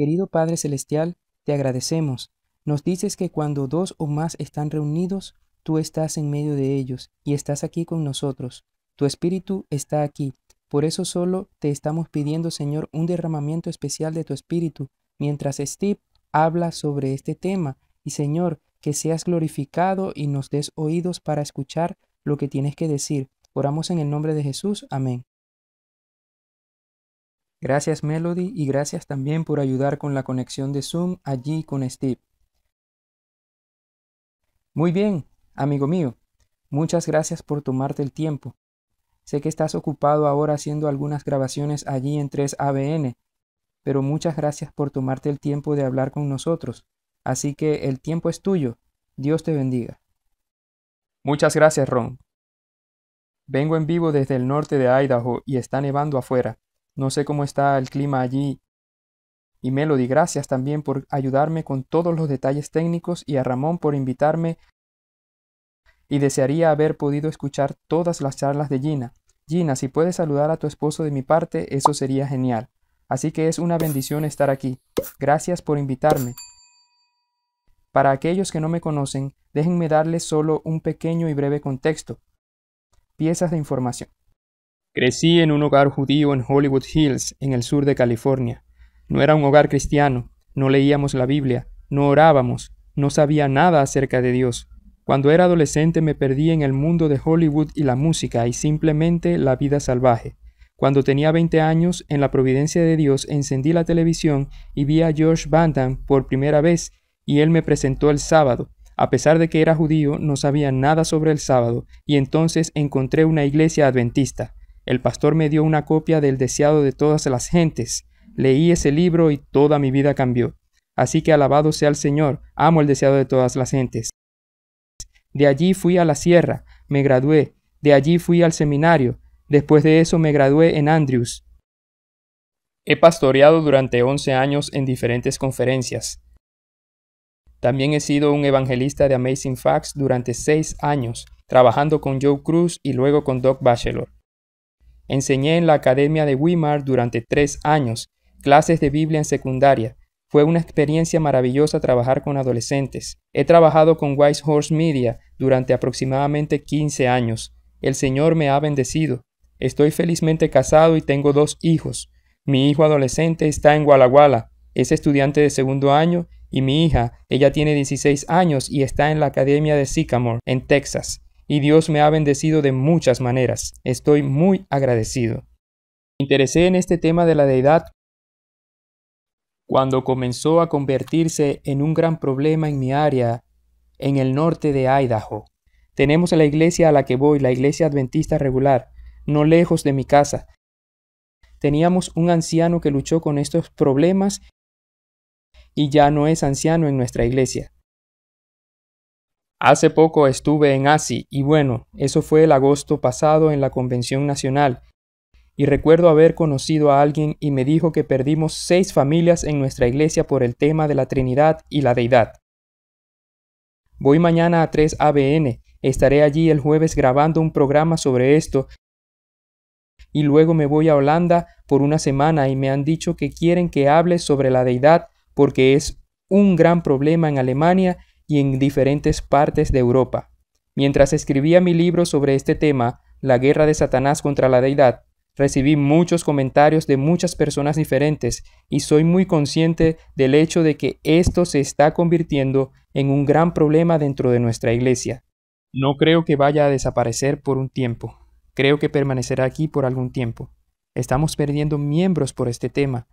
Querido Padre Celestial, te agradecemos. Nos dices que cuando dos o más están reunidos, tú estás en medio de ellos y estás aquí con nosotros. Tu Espíritu está aquí. Por eso solo te estamos pidiendo, Señor, un derramamiento especial de tu Espíritu, mientras Steve habla sobre este tema. Y, Señor, que seas glorificado y nos des oídos para escuchar lo que tienes que decir. Oramos en el nombre de Jesús. Amén. Gracias Melody y gracias también por ayudar con la conexión de Zoom allí con Steve. Muy bien, amigo mío, muchas gracias por tomarte el tiempo. Sé que estás ocupado ahora haciendo algunas grabaciones allí en 3ABN, pero muchas gracias por tomarte el tiempo de hablar con nosotros. Así que el tiempo es tuyo. Dios te bendiga. Muchas gracias, Ron. Vengo en vivo desde el norte de Idaho y está nevando afuera. No sé cómo está el clima allí. Y Melody, gracias también por ayudarme con todos los detalles técnicos y a Ramón por invitarme. Y desearía haber podido escuchar todas las charlas de Gina. Gina, si puedes saludar a tu esposo de mi parte, eso sería genial. Así que es una bendición estar aquí. Gracias por invitarme. Para aquellos que no me conocen, déjenme darles solo un pequeño y breve contexto. Piezas de información. Crecí en un hogar judío en Hollywood Hills, en el sur de California. No era un hogar cristiano, no leíamos la Biblia, no orábamos, no sabía nada acerca de Dios. Cuando era adolescente me perdí en el mundo de Hollywood y la música y simplemente la vida salvaje. Cuando tenía 20 años, en la providencia de Dios, encendí la televisión y vi a George Bantam por primera vez y él me presentó el sábado. A pesar de que era judío, no sabía nada sobre el sábado y entonces encontré una iglesia adventista. El pastor me dio una copia del deseado de todas las gentes. Leí ese libro y toda mi vida cambió. Así que alabado sea el Señor, amo el deseado de todas las gentes. De allí fui a la sierra, me gradué, de allí fui al seminario, después de eso me gradué en Andrews. He pastoreado durante 11 años en diferentes conferencias. También he sido un evangelista de Amazing Facts durante 6 años, trabajando con Joe Cruz y luego con Doc Bachelor. Enseñé en la Academia de Weimar durante tres años, clases de Biblia en secundaria. Fue una experiencia maravillosa trabajar con adolescentes. He trabajado con Wise Horse Media durante aproximadamente 15 años. El Señor me ha bendecido. Estoy felizmente casado y tengo dos hijos. Mi hijo adolescente está en Walla es estudiante de segundo año, y mi hija, ella tiene 16 años y está en la Academia de Sycamore, en Texas y Dios me ha bendecido de muchas maneras. Estoy muy agradecido. Me interesé en este tema de la deidad cuando comenzó a convertirse en un gran problema en mi área, en el norte de Idaho. Tenemos la iglesia a la que voy, la iglesia adventista regular, no lejos de mi casa. Teníamos un anciano que luchó con estos problemas y ya no es anciano en nuestra iglesia. Hace poco estuve en ASI y bueno, eso fue el agosto pasado en la Convención Nacional. Y recuerdo haber conocido a alguien y me dijo que perdimos seis familias en nuestra iglesia por el tema de la Trinidad y la Deidad. Voy mañana a 3 ABN, estaré allí el jueves grabando un programa sobre esto y luego me voy a Holanda por una semana y me han dicho que quieren que hable sobre la deidad porque es un gran problema en Alemania y en diferentes partes de Europa. Mientras escribía mi libro sobre este tema, La guerra de Satanás contra la deidad, recibí muchos comentarios de muchas personas diferentes y soy muy consciente del hecho de que esto se está convirtiendo en un gran problema dentro de nuestra iglesia. No creo que vaya a desaparecer por un tiempo. Creo que permanecerá aquí por algún tiempo. Estamos perdiendo miembros por este tema.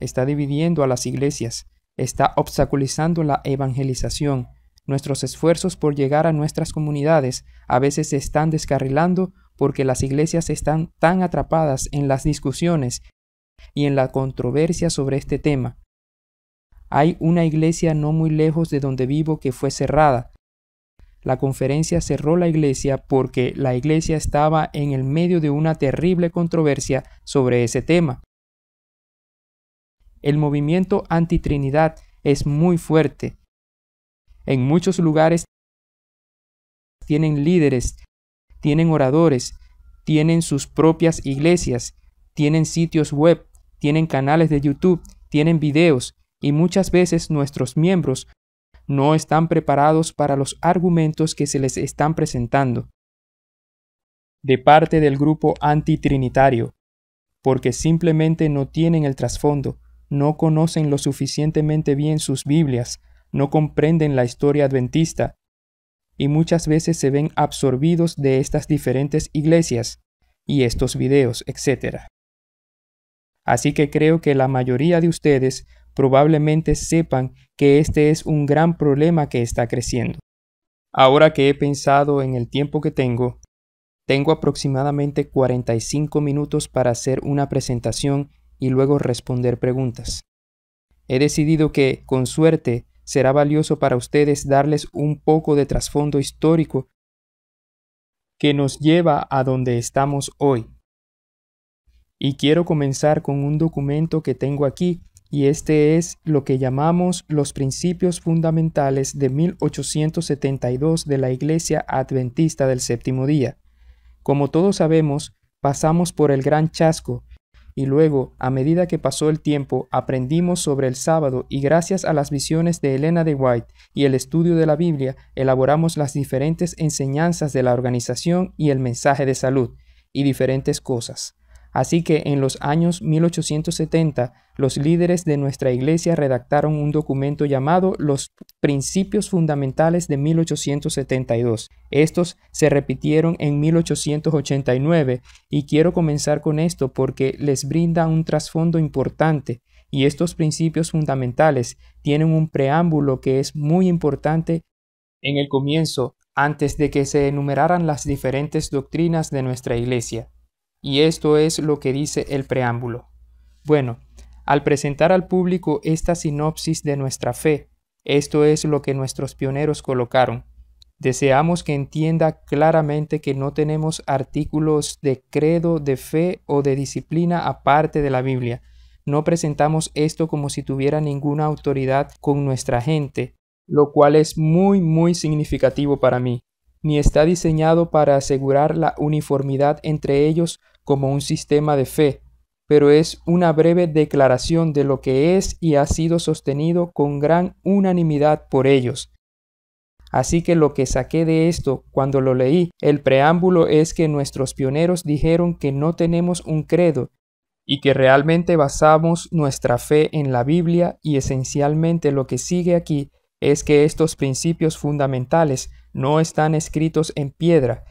Está dividiendo a las iglesias está obstaculizando la evangelización. Nuestros esfuerzos por llegar a nuestras comunidades a veces se están descarrilando porque las iglesias están tan atrapadas en las discusiones y en la controversia sobre este tema. Hay una iglesia no muy lejos de donde vivo que fue cerrada. La conferencia cerró la iglesia porque la iglesia estaba en el medio de una terrible controversia sobre ese tema. El movimiento antitrinidad es muy fuerte. En muchos lugares tienen líderes, tienen oradores, tienen sus propias iglesias, tienen sitios web, tienen canales de YouTube, tienen videos y muchas veces nuestros miembros no están preparados para los argumentos que se les están presentando de parte del grupo antitrinitario, porque simplemente no tienen el trasfondo, no conocen lo suficientemente bien sus Biblias, no comprenden la historia adventista, y muchas veces se ven absorbidos de estas diferentes iglesias y estos videos, etc. Así que creo que la mayoría de ustedes probablemente sepan que este es un gran problema que está creciendo. Ahora que he pensado en el tiempo que tengo, tengo aproximadamente 45 minutos para hacer una presentación y luego responder preguntas. He decidido que, con suerte, será valioso para ustedes darles un poco de trasfondo histórico que nos lleva a donde estamos hoy. Y quiero comenzar con un documento que tengo aquí, y este es lo que llamamos los principios fundamentales de 1872 de la Iglesia Adventista del Séptimo Día. Como todos sabemos, pasamos por el gran chasco, y luego, a medida que pasó el tiempo, aprendimos sobre el sábado y gracias a las visiones de Elena de White y el estudio de la Biblia, elaboramos las diferentes enseñanzas de la organización y el mensaje de salud, y diferentes cosas. Así que en los años 1870 los líderes de nuestra iglesia redactaron un documento llamado Los Principios Fundamentales de 1872. Estos se repitieron en 1889 y quiero comenzar con esto porque les brinda un trasfondo importante y estos principios fundamentales tienen un preámbulo que es muy importante en el comienzo antes de que se enumeraran las diferentes doctrinas de nuestra iglesia. Y esto es lo que dice el preámbulo. Bueno, al presentar al público esta sinopsis de nuestra fe, esto es lo que nuestros pioneros colocaron. Deseamos que entienda claramente que no tenemos artículos de credo, de fe o de disciplina aparte de la Biblia. No presentamos esto como si tuviera ninguna autoridad con nuestra gente, lo cual es muy muy significativo para mí ni está diseñado para asegurar la uniformidad entre ellos como un sistema de fe, pero es una breve declaración de lo que es y ha sido sostenido con gran unanimidad por ellos. Así que lo que saqué de esto cuando lo leí, el preámbulo es que nuestros pioneros dijeron que no tenemos un credo y que realmente basamos nuestra fe en la Biblia y esencialmente lo que sigue aquí es que estos principios fundamentales no están escritos en piedra.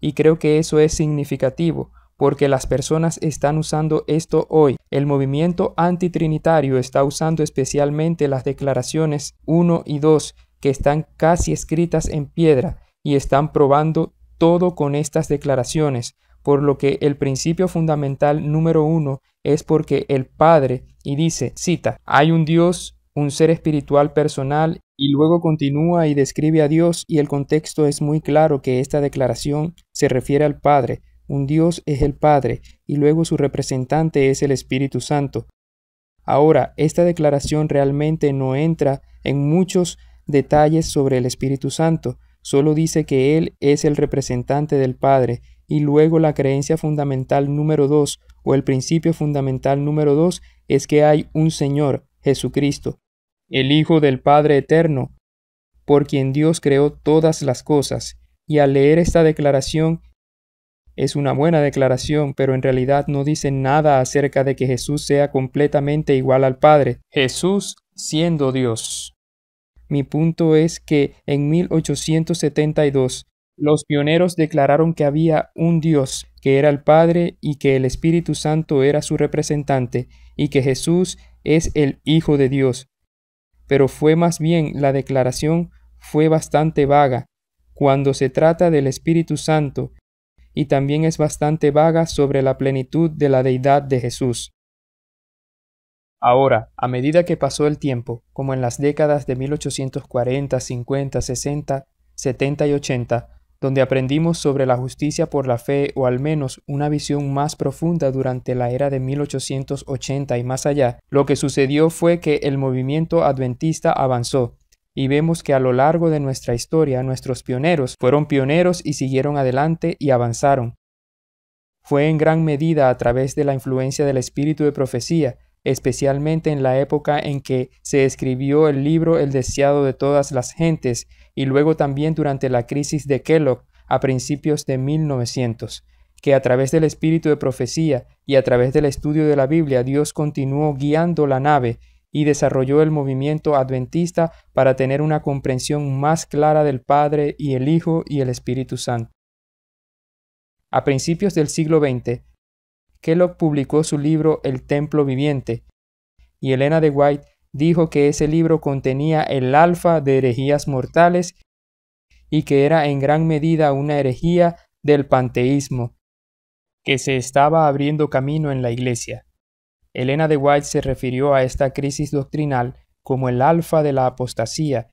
Y creo que eso es significativo, porque las personas están usando esto hoy. El movimiento antitrinitario está usando especialmente las declaraciones 1 y 2, que están casi escritas en piedra, y están probando todo con estas declaraciones, por lo que el principio fundamental número uno es porque el Padre, y dice, cita, hay un Dios un ser espiritual personal y luego continúa y describe a Dios y el contexto es muy claro que esta declaración se refiere al Padre. Un Dios es el Padre y luego su representante es el Espíritu Santo. Ahora, esta declaración realmente no entra en muchos detalles sobre el Espíritu Santo, solo dice que Él es el representante del Padre y luego la creencia fundamental número dos o el principio fundamental número dos es que hay un Señor, Jesucristo, el Hijo del Padre Eterno, por quien Dios creó todas las cosas, y al leer esta declaración es una buena declaración, pero en realidad no dice nada acerca de que Jesús sea completamente igual al Padre, Jesús siendo Dios. Mi punto es que en 1872 los pioneros declararon que había un Dios, que era el Padre y que el Espíritu Santo era su representante, y que Jesús es el Hijo de Dios, pero fue más bien la declaración fue bastante vaga cuando se trata del Espíritu Santo y también es bastante vaga sobre la plenitud de la deidad de Jesús. Ahora, a medida que pasó el tiempo, como en las décadas de 1840, 50, 60, 70 y 80, donde aprendimos sobre la justicia por la fe o al menos una visión más profunda durante la era de 1880 y más allá, lo que sucedió fue que el movimiento adventista avanzó, y vemos que a lo largo de nuestra historia nuestros pioneros fueron pioneros y siguieron adelante y avanzaron. Fue en gran medida a través de la influencia del espíritu de profecía, especialmente en la época en que se escribió el libro El deseado de todas las gentes, y luego también durante la crisis de Kellogg a principios de 1900, que a través del espíritu de profecía y a través del estudio de la Biblia Dios continuó guiando la nave y desarrolló el movimiento adventista para tener una comprensión más clara del Padre y el Hijo y el Espíritu Santo. A principios del siglo XX, Kellogg publicó su libro El Templo Viviente, y Elena de White dijo que ese libro contenía el alfa de herejías mortales y que era en gran medida una herejía del panteísmo, que se estaba abriendo camino en la Iglesia. Elena de White se refirió a esta crisis doctrinal como el alfa de la apostasía,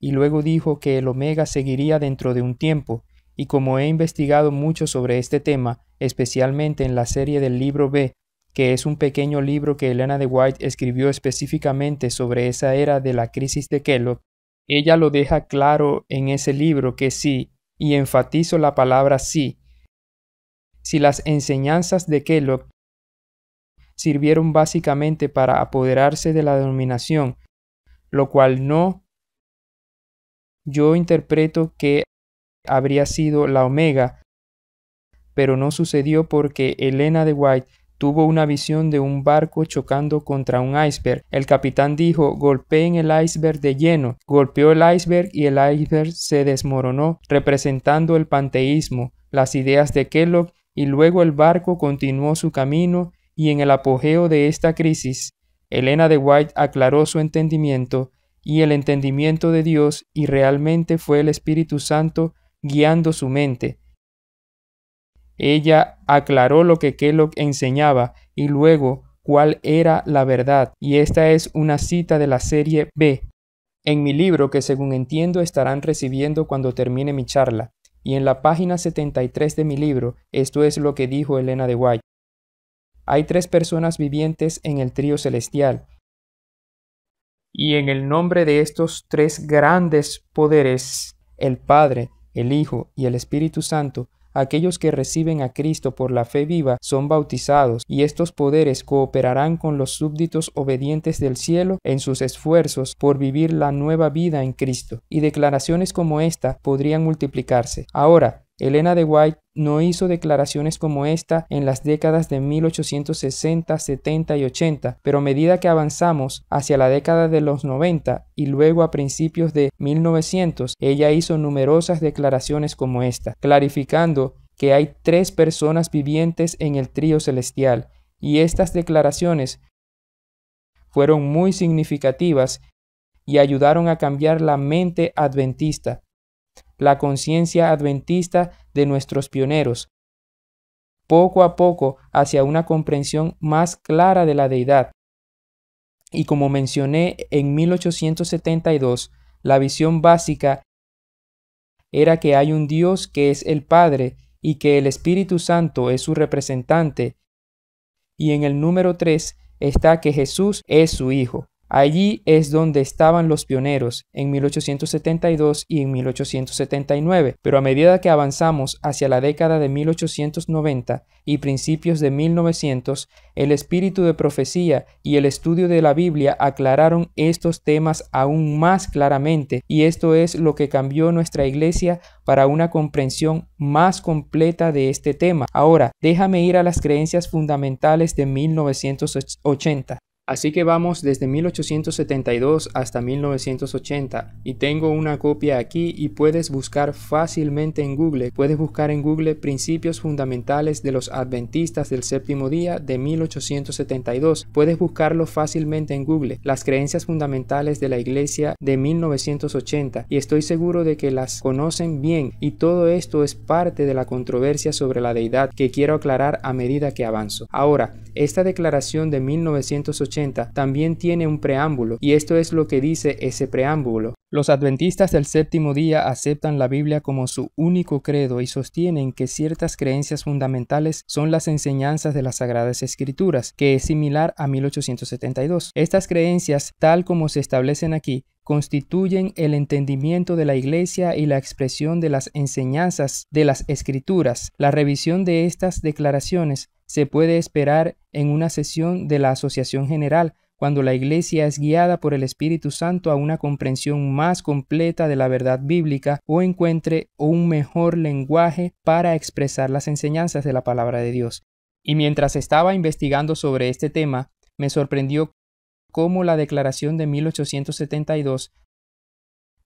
y luego dijo que el omega seguiría dentro de un tiempo, y como he investigado mucho sobre este tema, especialmente en la serie del libro B, que es un pequeño libro que Elena de White escribió específicamente sobre esa era de la crisis de Kellogg, ella lo deja claro en ese libro que sí, y enfatizo la palabra sí. Si las enseñanzas de Kellogg sirvieron básicamente para apoderarse de la denominación, lo cual no, yo interpreto que habría sido la omega, pero no sucedió porque Elena de White tuvo una visión de un barco chocando contra un iceberg. El capitán dijo, golpeen el iceberg de lleno. Golpeó el iceberg y el iceberg se desmoronó, representando el panteísmo, las ideas de Kellogg, y luego el barco continuó su camino y en el apogeo de esta crisis, Elena de White aclaró su entendimiento y el entendimiento de Dios y realmente fue el Espíritu Santo guiando su mente ella aclaró lo que Kellogg enseñaba y luego cuál era la verdad, y esta es una cita de la serie B, en mi libro que según entiendo estarán recibiendo cuando termine mi charla, y en la página 73 de mi libro, esto es lo que dijo Elena de White. Hay tres personas vivientes en el trío celestial, y en el nombre de estos tres grandes poderes, el Padre, el Hijo y el Espíritu Santo, Aquellos que reciben a Cristo por la fe viva son bautizados y estos poderes cooperarán con los súbditos obedientes del cielo en sus esfuerzos por vivir la nueva vida en Cristo. Y declaraciones como esta podrían multiplicarse. Ahora, Elena de White no hizo declaraciones como esta en las décadas de 1860, 70 y 80, pero a medida que avanzamos hacia la década de los 90 y luego a principios de 1900, ella hizo numerosas declaraciones como esta, clarificando que hay tres personas vivientes en el trío celestial, y estas declaraciones fueron muy significativas y ayudaron a cambiar la mente adventista la conciencia adventista de nuestros pioneros, poco a poco hacia una comprensión más clara de la deidad. Y como mencioné en 1872, la visión básica era que hay un Dios que es el Padre y que el Espíritu Santo es su representante. Y en el número 3 está que Jesús es su Hijo. Allí es donde estaban los pioneros en 1872 y en 1879, pero a medida que avanzamos hacia la década de 1890 y principios de 1900, el espíritu de profecía y el estudio de la Biblia aclararon estos temas aún más claramente, y esto es lo que cambió nuestra iglesia para una comprensión más completa de este tema. Ahora, déjame ir a las creencias fundamentales de 1980. Así que vamos desde 1872 hasta 1980 y tengo una copia aquí y puedes buscar fácilmente en Google. Puedes buscar en Google principios fundamentales de los adventistas del séptimo día de 1872. Puedes buscarlo fácilmente en Google. Las creencias fundamentales de la iglesia de 1980 y estoy seguro de que las conocen bien y todo esto es parte de la controversia sobre la deidad que quiero aclarar a medida que avanzo. Ahora, esta declaración de 1980 también tiene un preámbulo, y esto es lo que dice ese preámbulo. Los adventistas del séptimo día aceptan la Biblia como su único credo y sostienen que ciertas creencias fundamentales son las enseñanzas de las Sagradas Escrituras, que es similar a 1872. Estas creencias, tal como se establecen aquí, constituyen el entendimiento de la Iglesia y la expresión de las enseñanzas de las Escrituras. La revisión de estas declaraciones se puede esperar en una sesión de la Asociación General, cuando la Iglesia es guiada por el Espíritu Santo a una comprensión más completa de la verdad bíblica o encuentre un mejor lenguaje para expresar las enseñanzas de la palabra de Dios. Y mientras estaba investigando sobre este tema, me sorprendió cómo la Declaración de 1872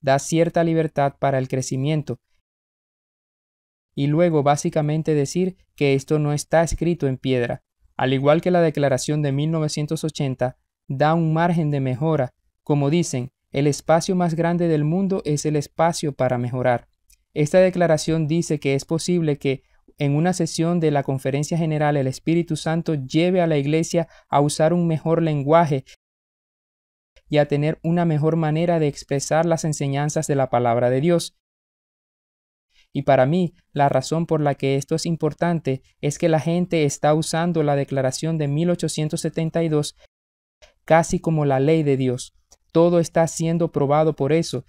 da cierta libertad para el crecimiento, y luego básicamente decir que esto no está escrito en piedra. Al igual que la declaración de 1980, da un margen de mejora. Como dicen, el espacio más grande del mundo es el espacio para mejorar. Esta declaración dice que es posible que en una sesión de la conferencia general el Espíritu Santo lleve a la iglesia a usar un mejor lenguaje y a tener una mejor manera de expresar las enseñanzas de la palabra de Dios. Y para mí, la razón por la que esto es importante es que la gente está usando la declaración de 1872 casi como la ley de Dios. Todo está siendo probado por eso.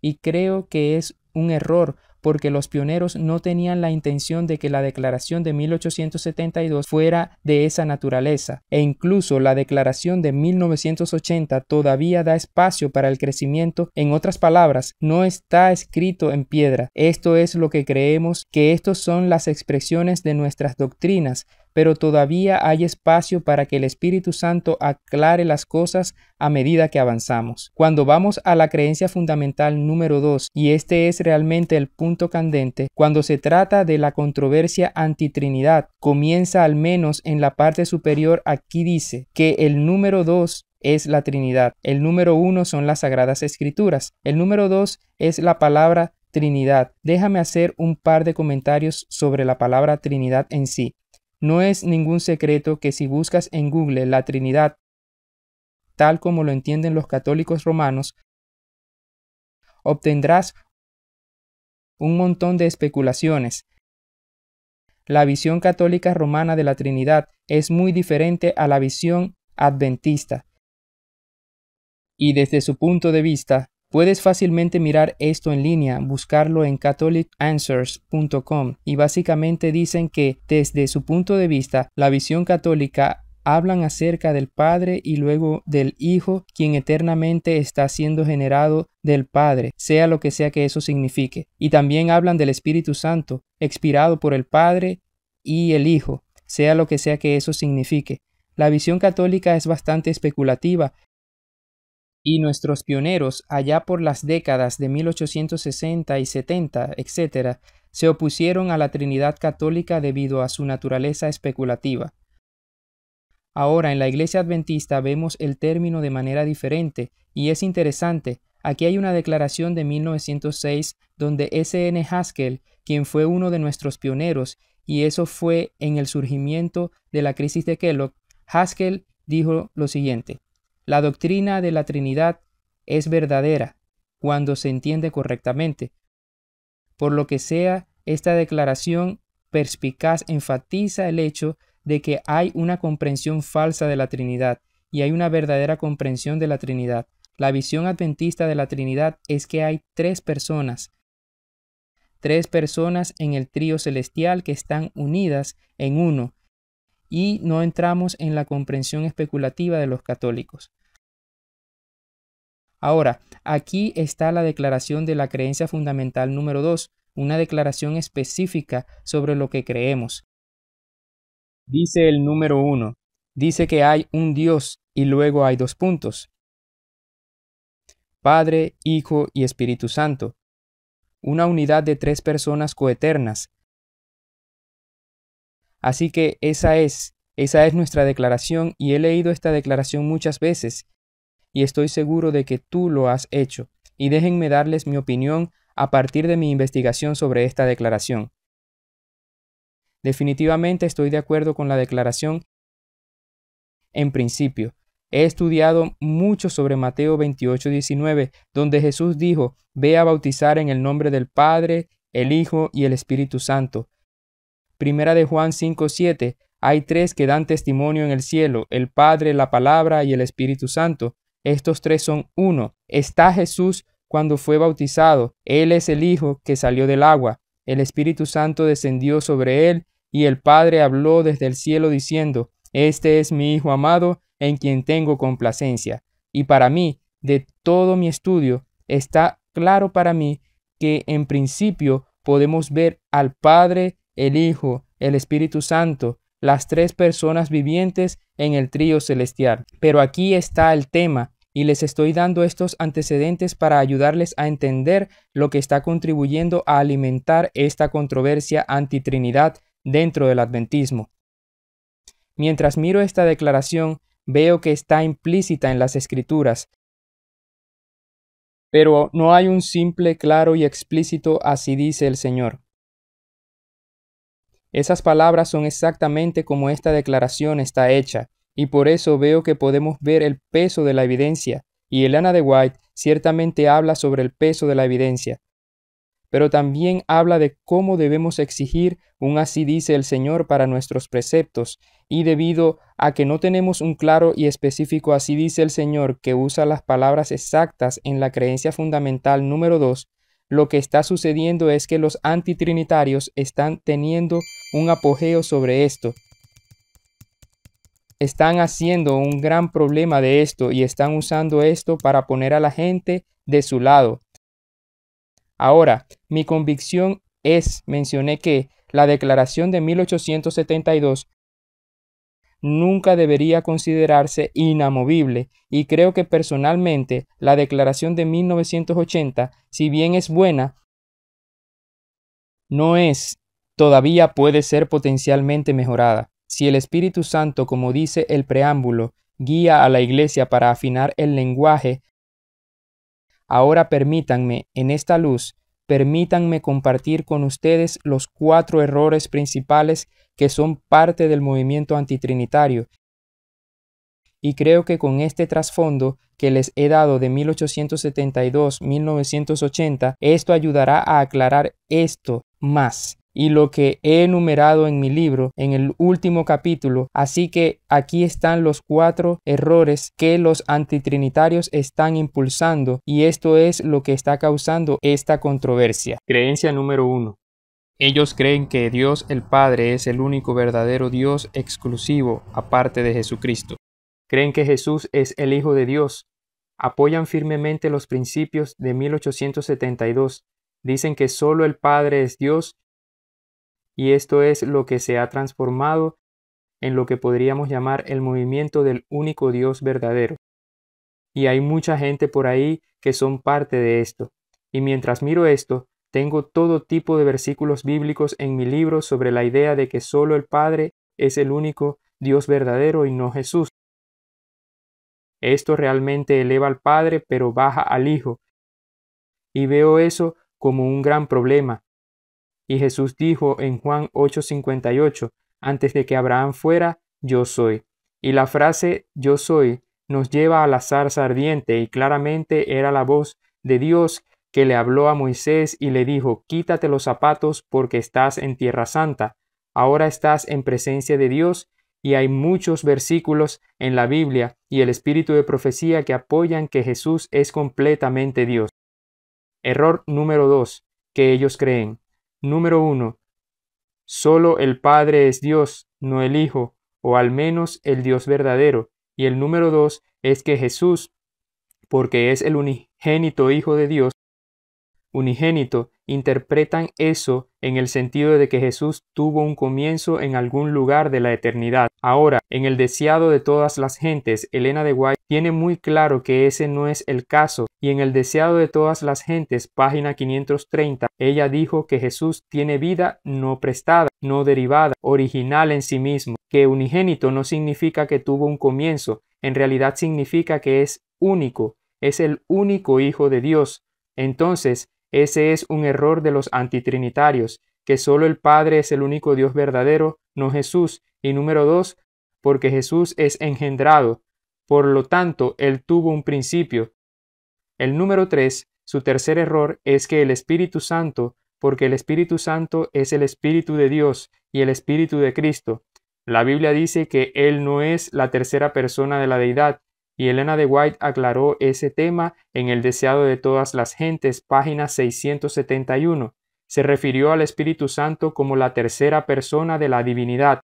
Y creo que es un error porque los pioneros no tenían la intención de que la declaración de 1872 fuera de esa naturaleza, e incluso la declaración de 1980 todavía da espacio para el crecimiento, en otras palabras, no está escrito en piedra. Esto es lo que creemos que estos son las expresiones de nuestras doctrinas, pero todavía hay espacio para que el Espíritu Santo aclare las cosas a medida que avanzamos. Cuando vamos a la creencia fundamental número 2, y este es realmente el punto candente, cuando se trata de la controversia antitrinidad, comienza al menos en la parte superior aquí dice que el número 2 es la Trinidad, el número 1 son las Sagradas Escrituras, el número 2 es la palabra Trinidad. Déjame hacer un par de comentarios sobre la palabra Trinidad en sí. No es ningún secreto que si buscas en Google la Trinidad, tal como lo entienden los católicos romanos, obtendrás un montón de especulaciones. La visión católica romana de la Trinidad es muy diferente a la visión adventista. Y desde su punto de vista, Puedes fácilmente mirar esto en línea, buscarlo en catholicanswers.com y básicamente dicen que desde su punto de vista, la visión católica hablan acerca del Padre y luego del Hijo, quien eternamente está siendo generado del Padre, sea lo que sea que eso signifique. Y también hablan del Espíritu Santo, expirado por el Padre y el Hijo, sea lo que sea que eso signifique. La visión católica es bastante especulativa y nuestros pioneros allá por las décadas de 1860 y 70, etc., se opusieron a la Trinidad Católica debido a su naturaleza especulativa. Ahora en la Iglesia Adventista vemos el término de manera diferente, y es interesante, aquí hay una declaración de 1906 donde N. Haskell, quien fue uno de nuestros pioneros, y eso fue en el surgimiento de la crisis de Kellogg, Haskell dijo lo siguiente. La doctrina de la Trinidad es verdadera cuando se entiende correctamente. Por lo que sea, esta declaración perspicaz enfatiza el hecho de que hay una comprensión falsa de la Trinidad y hay una verdadera comprensión de la Trinidad. La visión adventista de la Trinidad es que hay tres personas, tres personas en el trío celestial que están unidas en uno, y no entramos en la comprensión especulativa de los católicos. Ahora, aquí está la declaración de la creencia fundamental número 2, una declaración específica sobre lo que creemos. Dice el número 1, dice que hay un Dios y luego hay dos puntos. Padre, Hijo y Espíritu Santo. Una unidad de tres personas coeternas. Así que esa es, esa es nuestra declaración y he leído esta declaración muchas veces y estoy seguro de que tú lo has hecho, y déjenme darles mi opinión a partir de mi investigación sobre esta declaración. Definitivamente estoy de acuerdo con la declaración en principio. He estudiado mucho sobre Mateo 28:19, donde Jesús dijo, Ve a bautizar en el nombre del Padre, el Hijo y el Espíritu Santo. Primera de Juan 5:7, hay tres que dan testimonio en el cielo, el Padre, la palabra y el Espíritu Santo. Estos tres son uno. Está Jesús cuando fue bautizado. Él es el Hijo que salió del agua. El Espíritu Santo descendió sobre él y el Padre habló desde el cielo diciendo, Este es mi Hijo amado en quien tengo complacencia. Y para mí, de todo mi estudio, está claro para mí que en principio podemos ver al Padre, el Hijo, el Espíritu Santo, las tres personas vivientes en el trío celestial. Pero aquí está el tema, y les estoy dando estos antecedentes para ayudarles a entender lo que está contribuyendo a alimentar esta controversia antitrinidad dentro del adventismo. Mientras miro esta declaración, veo que está implícita en las escrituras, pero no hay un simple, claro y explícito así dice el Señor. Esas palabras son exactamente como esta declaración está hecha, y por eso veo que podemos ver el peso de la evidencia, y Elena de White ciertamente habla sobre el peso de la evidencia, pero también habla de cómo debemos exigir un así dice el Señor para nuestros preceptos, y debido a que no tenemos un claro y específico así dice el Señor que usa las palabras exactas en la creencia fundamental número 2, lo que está sucediendo es que los antitrinitarios están teniendo un apogeo sobre esto. Están haciendo un gran problema de esto y están usando esto para poner a la gente de su lado. Ahora, mi convicción es, mencioné que la declaración de 1872 nunca debería considerarse inamovible y creo que personalmente la declaración de 1980, si bien es buena, no es todavía puede ser potencialmente mejorada. Si el Espíritu Santo, como dice el preámbulo, guía a la Iglesia para afinar el lenguaje, ahora permítanme, en esta luz, permítanme compartir con ustedes los cuatro errores principales que son parte del movimiento antitrinitario. Y creo que con este trasfondo que les he dado de 1872-1980, esto ayudará a aclarar esto más y lo que he enumerado en mi libro en el último capítulo, así que aquí están los cuatro errores que los antitrinitarios están impulsando y esto es lo que está causando esta controversia. Creencia número uno. Ellos creen que Dios el Padre es el único verdadero Dios exclusivo aparte de Jesucristo. Creen que Jesús es el Hijo de Dios. Apoyan firmemente los principios de 1872. Dicen que solo el Padre es Dios y esto es lo que se ha transformado en lo que podríamos llamar el movimiento del único Dios verdadero. Y hay mucha gente por ahí que son parte de esto. Y mientras miro esto, tengo todo tipo de versículos bíblicos en mi libro sobre la idea de que solo el Padre es el único Dios verdadero y no Jesús. Esto realmente eleva al Padre pero baja al Hijo. Y veo eso como un gran problema, y Jesús dijo en Juan 8:58, antes de que Abraham fuera, yo soy. Y la frase yo soy nos lleva a la zarza ardiente y claramente era la voz de Dios que le habló a Moisés y le dijo, quítate los zapatos porque estás en tierra santa, ahora estás en presencia de Dios y hay muchos versículos en la Biblia y el espíritu de profecía que apoyan que Jesús es completamente Dios. Error número 2. Que ellos creen. Número 1. Solo el Padre es Dios, no el Hijo, o al menos el Dios verdadero. Y el número 2 es que Jesús, porque es el unigénito Hijo de Dios, unigénito interpretan eso en el sentido de que Jesús tuvo un comienzo en algún lugar de la eternidad. Ahora, en el deseado de todas las gentes, Elena de White tiene muy claro que ese no es el caso, y en el deseado de todas las gentes, página 530, ella dijo que Jesús tiene vida no prestada, no derivada, original en sí mismo, que unigénito no significa que tuvo un comienzo, en realidad significa que es único, es el único Hijo de Dios. Entonces, ese es un error de los antitrinitarios, que solo el Padre es el único Dios verdadero, no Jesús, y número dos, porque Jesús es engendrado, por lo tanto, él tuvo un principio. El número tres, su tercer error es que el Espíritu Santo, porque el Espíritu Santo es el Espíritu de Dios y el Espíritu de Cristo. La Biblia dice que Él no es la tercera persona de la deidad, y Elena de White aclaró ese tema en El deseado de todas las gentes, página 671. Se refirió al Espíritu Santo como la tercera persona de la divinidad.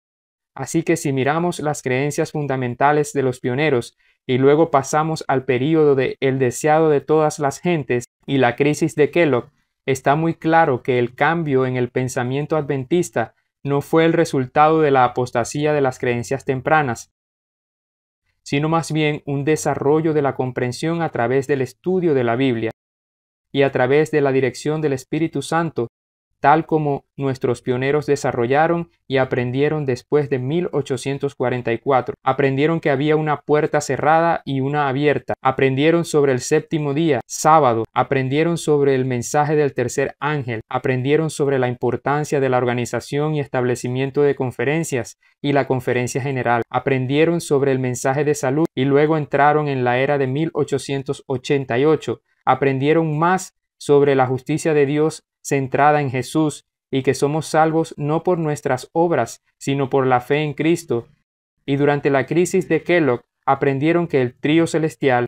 Así que si miramos las creencias fundamentales de los pioneros y luego pasamos al período de El deseado de todas las gentes y la crisis de Kellogg, está muy claro que el cambio en el pensamiento adventista no fue el resultado de la apostasía de las creencias tempranas, sino más bien un desarrollo de la comprensión a través del estudio de la Biblia y a través de la dirección del Espíritu Santo tal como nuestros pioneros desarrollaron y aprendieron después de 1844. Aprendieron que había una puerta cerrada y una abierta. Aprendieron sobre el séptimo día, sábado. Aprendieron sobre el mensaje del tercer ángel. Aprendieron sobre la importancia de la organización y establecimiento de conferencias y la conferencia general. Aprendieron sobre el mensaje de salud y luego entraron en la era de 1888. Aprendieron más sobre la justicia de Dios centrada en Jesús y que somos salvos no por nuestras obras, sino por la fe en Cristo. Y durante la crisis de Kellogg aprendieron que el trío celestial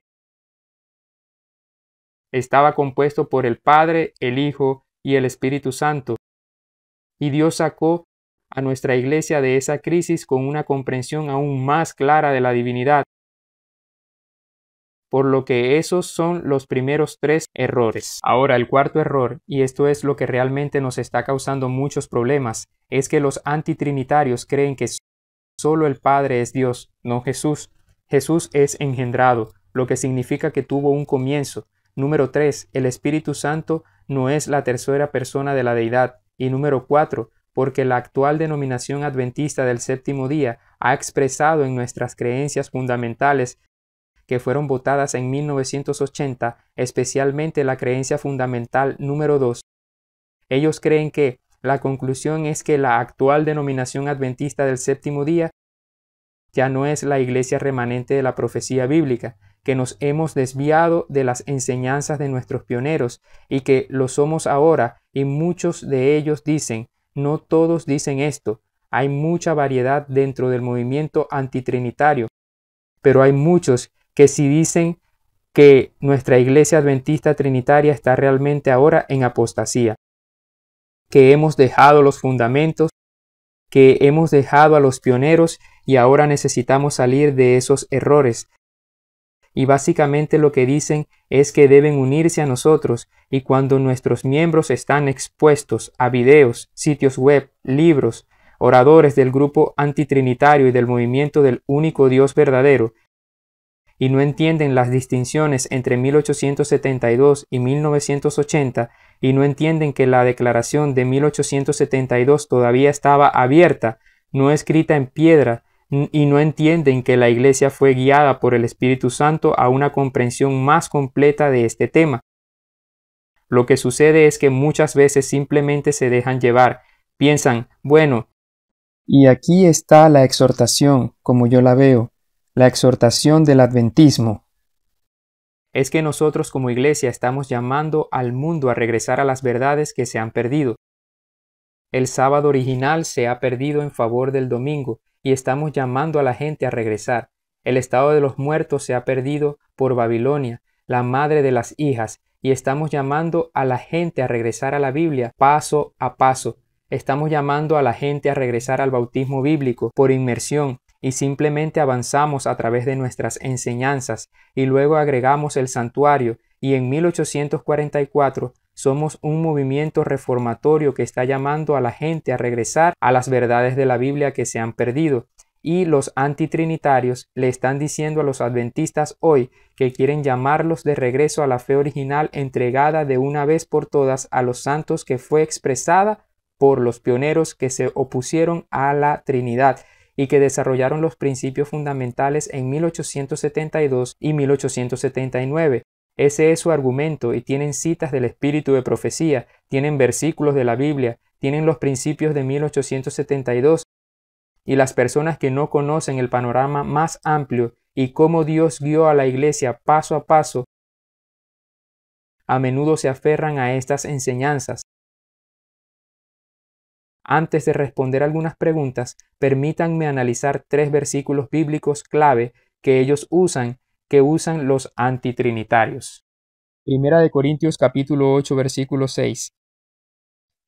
estaba compuesto por el Padre, el Hijo y el Espíritu Santo. Y Dios sacó a nuestra iglesia de esa crisis con una comprensión aún más clara de la divinidad por lo que esos son los primeros tres errores. Ahora el cuarto error, y esto es lo que realmente nos está causando muchos problemas, es que los antitrinitarios creen que solo el Padre es Dios, no Jesús. Jesús es engendrado, lo que significa que tuvo un comienzo. Número tres, El Espíritu Santo no es la tercera persona de la deidad. Y número cuatro, Porque la actual denominación adventista del séptimo día ha expresado en nuestras creencias fundamentales que fueron votadas en 1980, especialmente la creencia fundamental número 2. Ellos creen que la conclusión es que la actual denominación adventista del séptimo día ya no es la iglesia remanente de la profecía bíblica, que nos hemos desviado de las enseñanzas de nuestros pioneros y que lo somos ahora y muchos de ellos dicen, no todos dicen esto, hay mucha variedad dentro del movimiento antitrinitario, pero hay muchos que si dicen que nuestra iglesia adventista trinitaria está realmente ahora en apostasía, que hemos dejado los fundamentos, que hemos dejado a los pioneros y ahora necesitamos salir de esos errores. Y básicamente lo que dicen es que deben unirse a nosotros y cuando nuestros miembros están expuestos a videos, sitios web, libros, oradores del grupo antitrinitario y del movimiento del único Dios verdadero, y no entienden las distinciones entre 1872 y 1980 y no entienden que la declaración de 1872 todavía estaba abierta, no escrita en piedra, y no entienden que la Iglesia fue guiada por el Espíritu Santo a una comprensión más completa de este tema. Lo que sucede es que muchas veces simplemente se dejan llevar, piensan, bueno, y aquí está la exhortación, como yo la veo, la exhortación del adventismo. Es que nosotros como iglesia estamos llamando al mundo a regresar a las verdades que se han perdido. El sábado original se ha perdido en favor del domingo y estamos llamando a la gente a regresar. El estado de los muertos se ha perdido por Babilonia, la madre de las hijas, y estamos llamando a la gente a regresar a la Biblia paso a paso. Estamos llamando a la gente a regresar al bautismo bíblico por inmersión, y simplemente avanzamos a través de nuestras enseñanzas y luego agregamos el santuario y en 1844 somos un movimiento reformatorio que está llamando a la gente a regresar a las verdades de la Biblia que se han perdido y los antitrinitarios le están diciendo a los adventistas hoy que quieren llamarlos de regreso a la fe original entregada de una vez por todas a los santos que fue expresada por los pioneros que se opusieron a la Trinidad y que desarrollaron los principios fundamentales en 1872 y 1879. Ese es su argumento y tienen citas del espíritu de profecía, tienen versículos de la Biblia, tienen los principios de 1872 y las personas que no conocen el panorama más amplio y cómo Dios guió a la iglesia paso a paso, a menudo se aferran a estas enseñanzas. Antes de responder algunas preguntas, permítanme analizar tres versículos bíblicos clave que ellos usan, que usan los antitrinitarios. Primera de Corintios capítulo 8 versículo 6.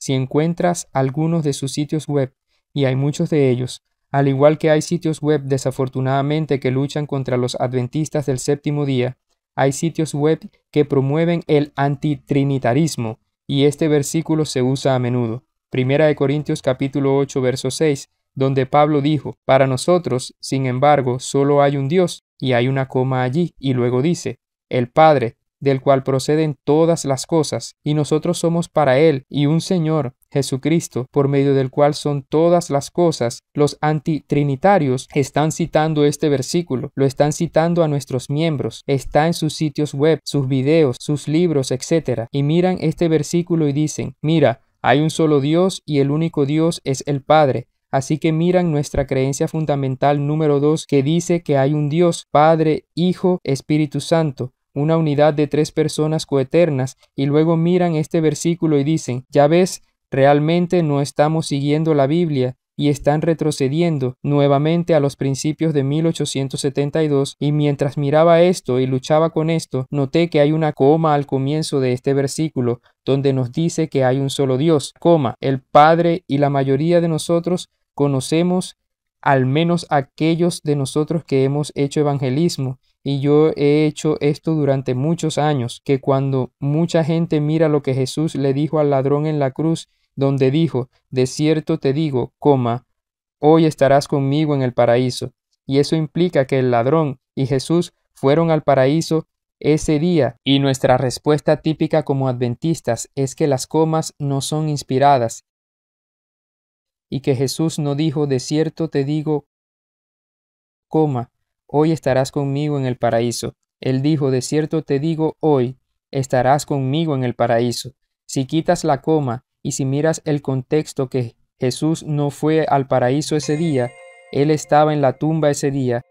Si encuentras algunos de sus sitios web, y hay muchos de ellos, al igual que hay sitios web desafortunadamente que luchan contra los adventistas del séptimo día, hay sitios web que promueven el antitrinitarismo, y este versículo se usa a menudo. Primera de Corintios capítulo 8 verso 6, donde Pablo dijo, Para nosotros, sin embargo, solo hay un Dios, y hay una coma allí, y luego dice, el Padre, del cual proceden todas las cosas, y nosotros somos para Él, y un Señor, Jesucristo, por medio del cual son todas las cosas, los antitrinitarios están citando este versículo, lo están citando a nuestros miembros, está en sus sitios web, sus videos, sus libros, etc. Y miran este versículo y dicen, mira, hay un solo Dios y el único Dios es el Padre. Así que miran nuestra creencia fundamental número 2 que dice que hay un Dios, Padre, Hijo, Espíritu Santo, una unidad de tres personas coeternas, y luego miran este versículo y dicen, ya ves, realmente no estamos siguiendo la Biblia, y están retrocediendo nuevamente a los principios de 1872 y mientras miraba esto y luchaba con esto, noté que hay una coma al comienzo de este versículo donde nos dice que hay un solo Dios, coma, el Padre y la mayoría de nosotros conocemos al menos aquellos de nosotros que hemos hecho evangelismo y yo he hecho esto durante muchos años, que cuando mucha gente mira lo que Jesús le dijo al ladrón en la cruz donde dijo, de cierto te digo, coma, hoy estarás conmigo en el paraíso. Y eso implica que el ladrón y Jesús fueron al paraíso ese día. Y nuestra respuesta típica como adventistas es que las comas no son inspiradas y que Jesús no dijo, de cierto te digo, coma, hoy estarás conmigo en el paraíso. Él dijo, de cierto te digo, hoy estarás conmigo en el paraíso. Si quitas la coma y si miras el contexto que Jesús no fue al paraíso ese día, Él estaba en la tumba ese día.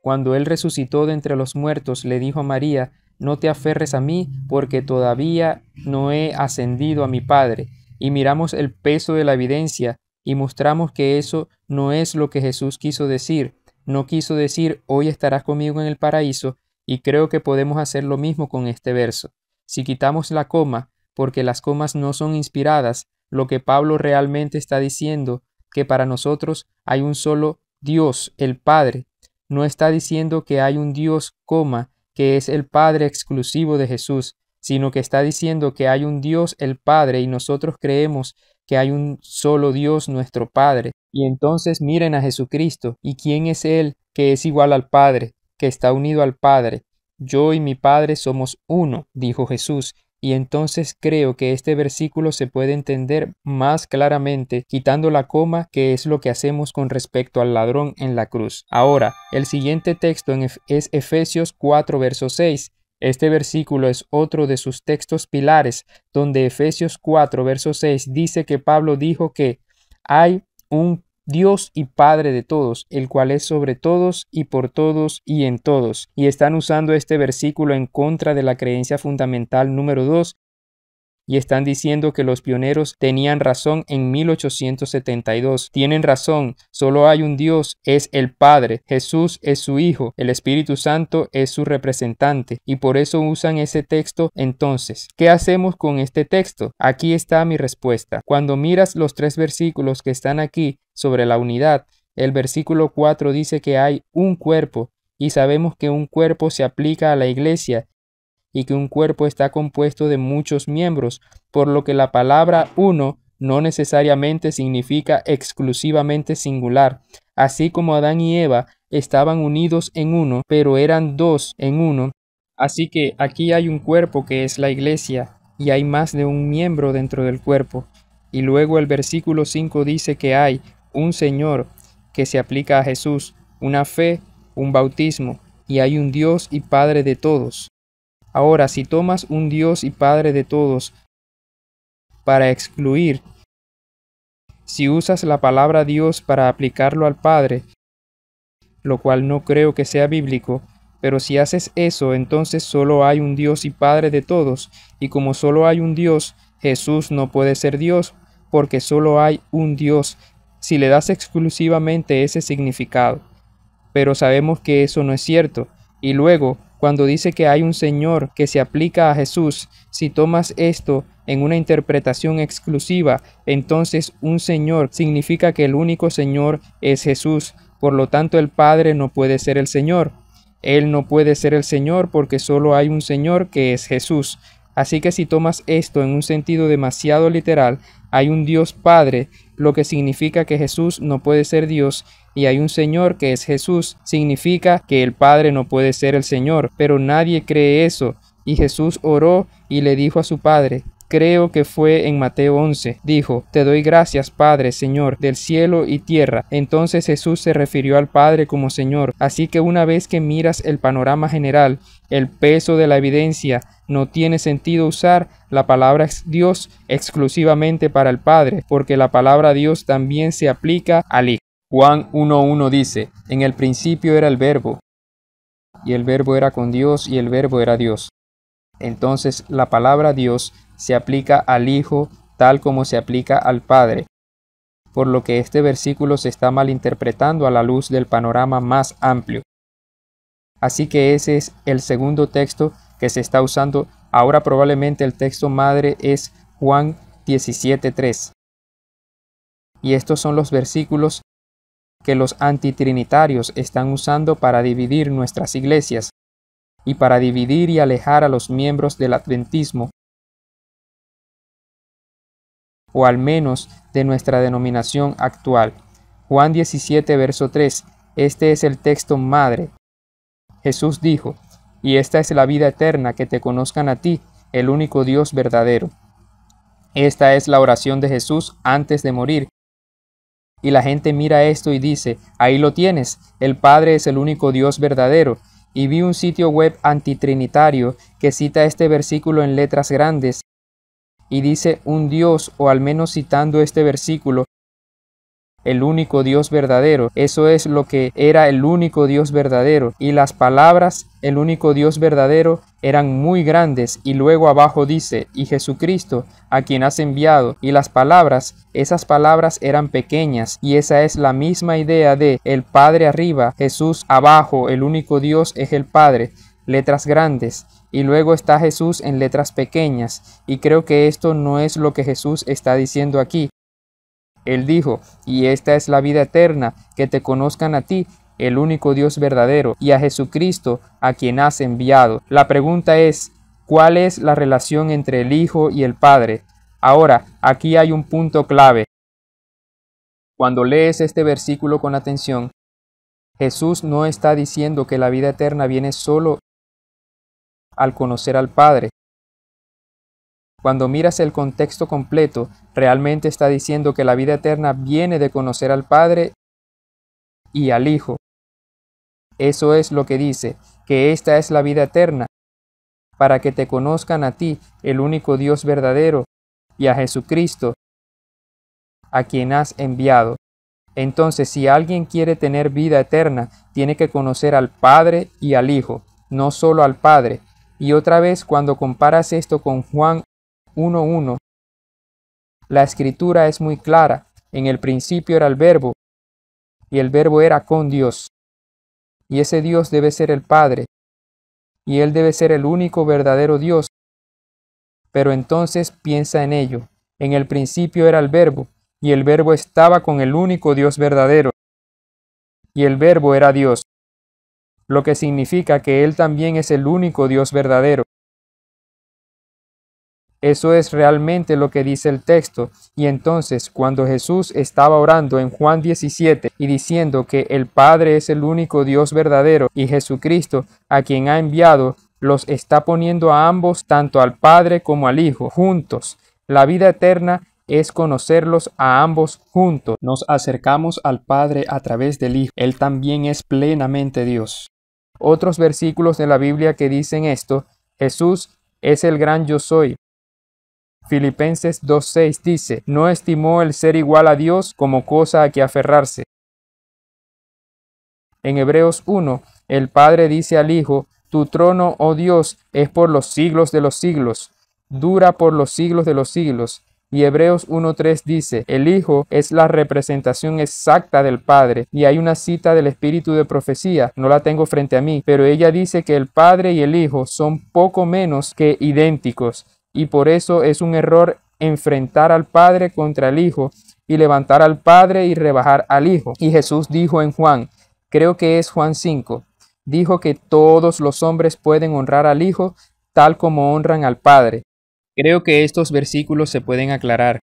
Cuando Él resucitó de entre los muertos, le dijo a María, no te aferres a mí, porque todavía no he ascendido a mi Padre. Y miramos el peso de la evidencia y mostramos que eso no es lo que Jesús quiso decir. No quiso decir, hoy estarás conmigo en el paraíso, y creo que podemos hacer lo mismo con este verso. Si quitamos la coma, porque las comas no son inspiradas, lo que Pablo realmente está diciendo, que para nosotros hay un solo Dios, el Padre. No está diciendo que hay un Dios, coma, que es el Padre exclusivo de Jesús, sino que está diciendo que hay un Dios, el Padre, y nosotros creemos que hay un solo Dios, nuestro Padre. Y entonces miren a Jesucristo, ¿y quién es Él que es igual al Padre, que está unido al Padre? Yo y mi Padre somos uno, dijo Jesús, y entonces creo que este versículo se puede entender más claramente quitando la coma que es lo que hacemos con respecto al ladrón en la cruz. Ahora, el siguiente texto es Efesios 4 verso 6. Este versículo es otro de sus textos pilares, donde Efesios 4 verso 6 dice que Pablo dijo que hay un Dios y Padre de todos, el cual es sobre todos y por todos y en todos. Y están usando este versículo en contra de la creencia fundamental número 2 y están diciendo que los pioneros tenían razón en 1872. Tienen razón, solo hay un Dios, es el Padre, Jesús es su Hijo, el Espíritu Santo es su representante, y por eso usan ese texto entonces. ¿Qué hacemos con este texto? Aquí está mi respuesta. Cuando miras los tres versículos que están aquí, sobre la unidad. El versículo 4 dice que hay un cuerpo, y sabemos que un cuerpo se aplica a la iglesia, y que un cuerpo está compuesto de muchos miembros, por lo que la palabra uno no necesariamente significa exclusivamente singular. Así como Adán y Eva estaban unidos en uno, pero eran dos en uno, así que aquí hay un cuerpo que es la iglesia, y hay más de un miembro dentro del cuerpo. Y luego el versículo 5 dice que hay un Señor que se aplica a Jesús, una fe, un bautismo, y hay un Dios y Padre de todos. Ahora, si tomas un Dios y Padre de todos para excluir, si usas la palabra Dios para aplicarlo al Padre, lo cual no creo que sea bíblico, pero si haces eso, entonces solo hay un Dios y Padre de todos, y como solo hay un Dios, Jesús no puede ser Dios, porque solo hay un Dios si le das exclusivamente ese significado. Pero sabemos que eso no es cierto. Y luego, cuando dice que hay un Señor que se aplica a Jesús, si tomas esto en una interpretación exclusiva, entonces un Señor significa que el único Señor es Jesús. Por lo tanto, el Padre no puede ser el Señor. Él no puede ser el Señor porque solo hay un Señor que es Jesús. Así que si tomas esto en un sentido demasiado literal, hay un Dios Padre lo que significa que Jesús no puede ser Dios y hay un Señor que es Jesús, significa que el Padre no puede ser el Señor, pero nadie cree eso. Y Jesús oró y le dijo a su Padre, creo que fue en Mateo 11, dijo, Te doy gracias, Padre, Señor, del cielo y tierra. Entonces Jesús se refirió al Padre como Señor. Así que una vez que miras el panorama general, el peso de la evidencia, no tiene sentido usar la palabra Dios exclusivamente para el Padre, porque la palabra Dios también se aplica al Hijo. Juan 1.1 dice, En el principio era el verbo, y el verbo era con Dios, y el verbo era Dios. Entonces la palabra Dios se aplica al Hijo tal como se aplica al Padre, por lo que este versículo se está malinterpretando a la luz del panorama más amplio. Así que ese es el segundo texto que se está usando. Ahora probablemente el texto madre es Juan 17.3. Y estos son los versículos que los antitrinitarios están usando para dividir nuestras iglesias y para dividir y alejar a los miembros del adventismo o al menos de nuestra denominación actual. Juan 17, verso 3. Este es el texto madre. Jesús dijo, y esta es la vida eterna, que te conozcan a ti, el único Dios verdadero. Esta es la oración de Jesús antes de morir. Y la gente mira esto y dice, ahí lo tienes, el Padre es el único Dios verdadero. Y vi un sitio web antitrinitario que cita este versículo en letras grandes y dice un Dios, o al menos citando este versículo, el único Dios verdadero. Eso es lo que era el único Dios verdadero. Y las palabras el único Dios verdadero eran muy grandes. Y luego abajo dice, y Jesucristo, a quien has enviado. Y las palabras, esas palabras eran pequeñas. Y esa es la misma idea de el Padre arriba, Jesús abajo, el único Dios es el Padre. Letras grandes y luego está Jesús en letras pequeñas, y creo que esto no es lo que Jesús está diciendo aquí. Él dijo, y esta es la vida eterna, que te conozcan a ti, el único Dios verdadero, y a Jesucristo, a quien has enviado. La pregunta es, ¿cuál es la relación entre el Hijo y el Padre? Ahora, aquí hay un punto clave. Cuando lees este versículo con atención, Jesús no está diciendo que la vida eterna viene solo al conocer al Padre. Cuando miras el contexto completo, realmente está diciendo que la vida eterna viene de conocer al Padre y al Hijo. Eso es lo que dice, que esta es la vida eterna, para que te conozcan a ti, el único Dios verdadero, y a Jesucristo, a quien has enviado. Entonces, si alguien quiere tener vida eterna, tiene que conocer al Padre y al Hijo, no solo al Padre, y otra vez cuando comparas esto con Juan 1.1, la escritura es muy clara. En el principio era el verbo y el verbo era con Dios. Y ese Dios debe ser el Padre. Y Él debe ser el único verdadero Dios. Pero entonces piensa en ello. En el principio era el verbo y el verbo estaba con el único Dios verdadero. Y el verbo era Dios lo que significa que Él también es el único Dios verdadero. Eso es realmente lo que dice el texto. Y entonces, cuando Jesús estaba orando en Juan 17 y diciendo que el Padre es el único Dios verdadero y Jesucristo, a quien ha enviado, los está poniendo a ambos, tanto al Padre como al Hijo, juntos. La vida eterna es conocerlos a ambos juntos. Nos acercamos al Padre a través del Hijo. Él también es plenamente Dios otros versículos de la Biblia que dicen esto, Jesús es el gran yo soy. Filipenses 2.6 dice, no estimó el ser igual a Dios como cosa a que aferrarse. En Hebreos 1, el Padre dice al Hijo, tu trono, oh Dios, es por los siglos de los siglos, dura por los siglos de los siglos. Y Hebreos 1.3 dice, el Hijo es la representación exacta del Padre. Y hay una cita del Espíritu de Profecía, no la tengo frente a mí, pero ella dice que el Padre y el Hijo son poco menos que idénticos. Y por eso es un error enfrentar al Padre contra el Hijo y levantar al Padre y rebajar al Hijo. Y Jesús dijo en Juan, creo que es Juan 5, dijo que todos los hombres pueden honrar al Hijo tal como honran al Padre. Creo que estos versículos se pueden aclarar.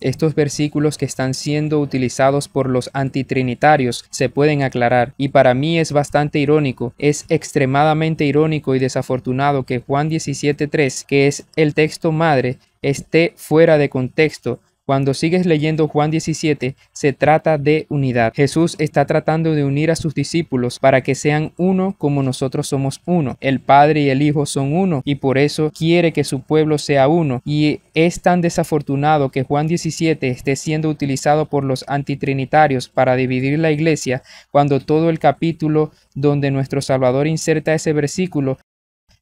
Estos versículos que están siendo utilizados por los antitrinitarios se pueden aclarar, y para mí es bastante irónico, es extremadamente irónico y desafortunado que Juan 17.3, que es el texto madre, esté fuera de contexto cuando sigues leyendo Juan 17, se trata de unidad. Jesús está tratando de unir a sus discípulos para que sean uno como nosotros somos uno. El Padre y el Hijo son uno y por eso quiere que su pueblo sea uno. Y es tan desafortunado que Juan 17 esté siendo utilizado por los antitrinitarios para dividir la iglesia cuando todo el capítulo donde nuestro Salvador inserta ese versículo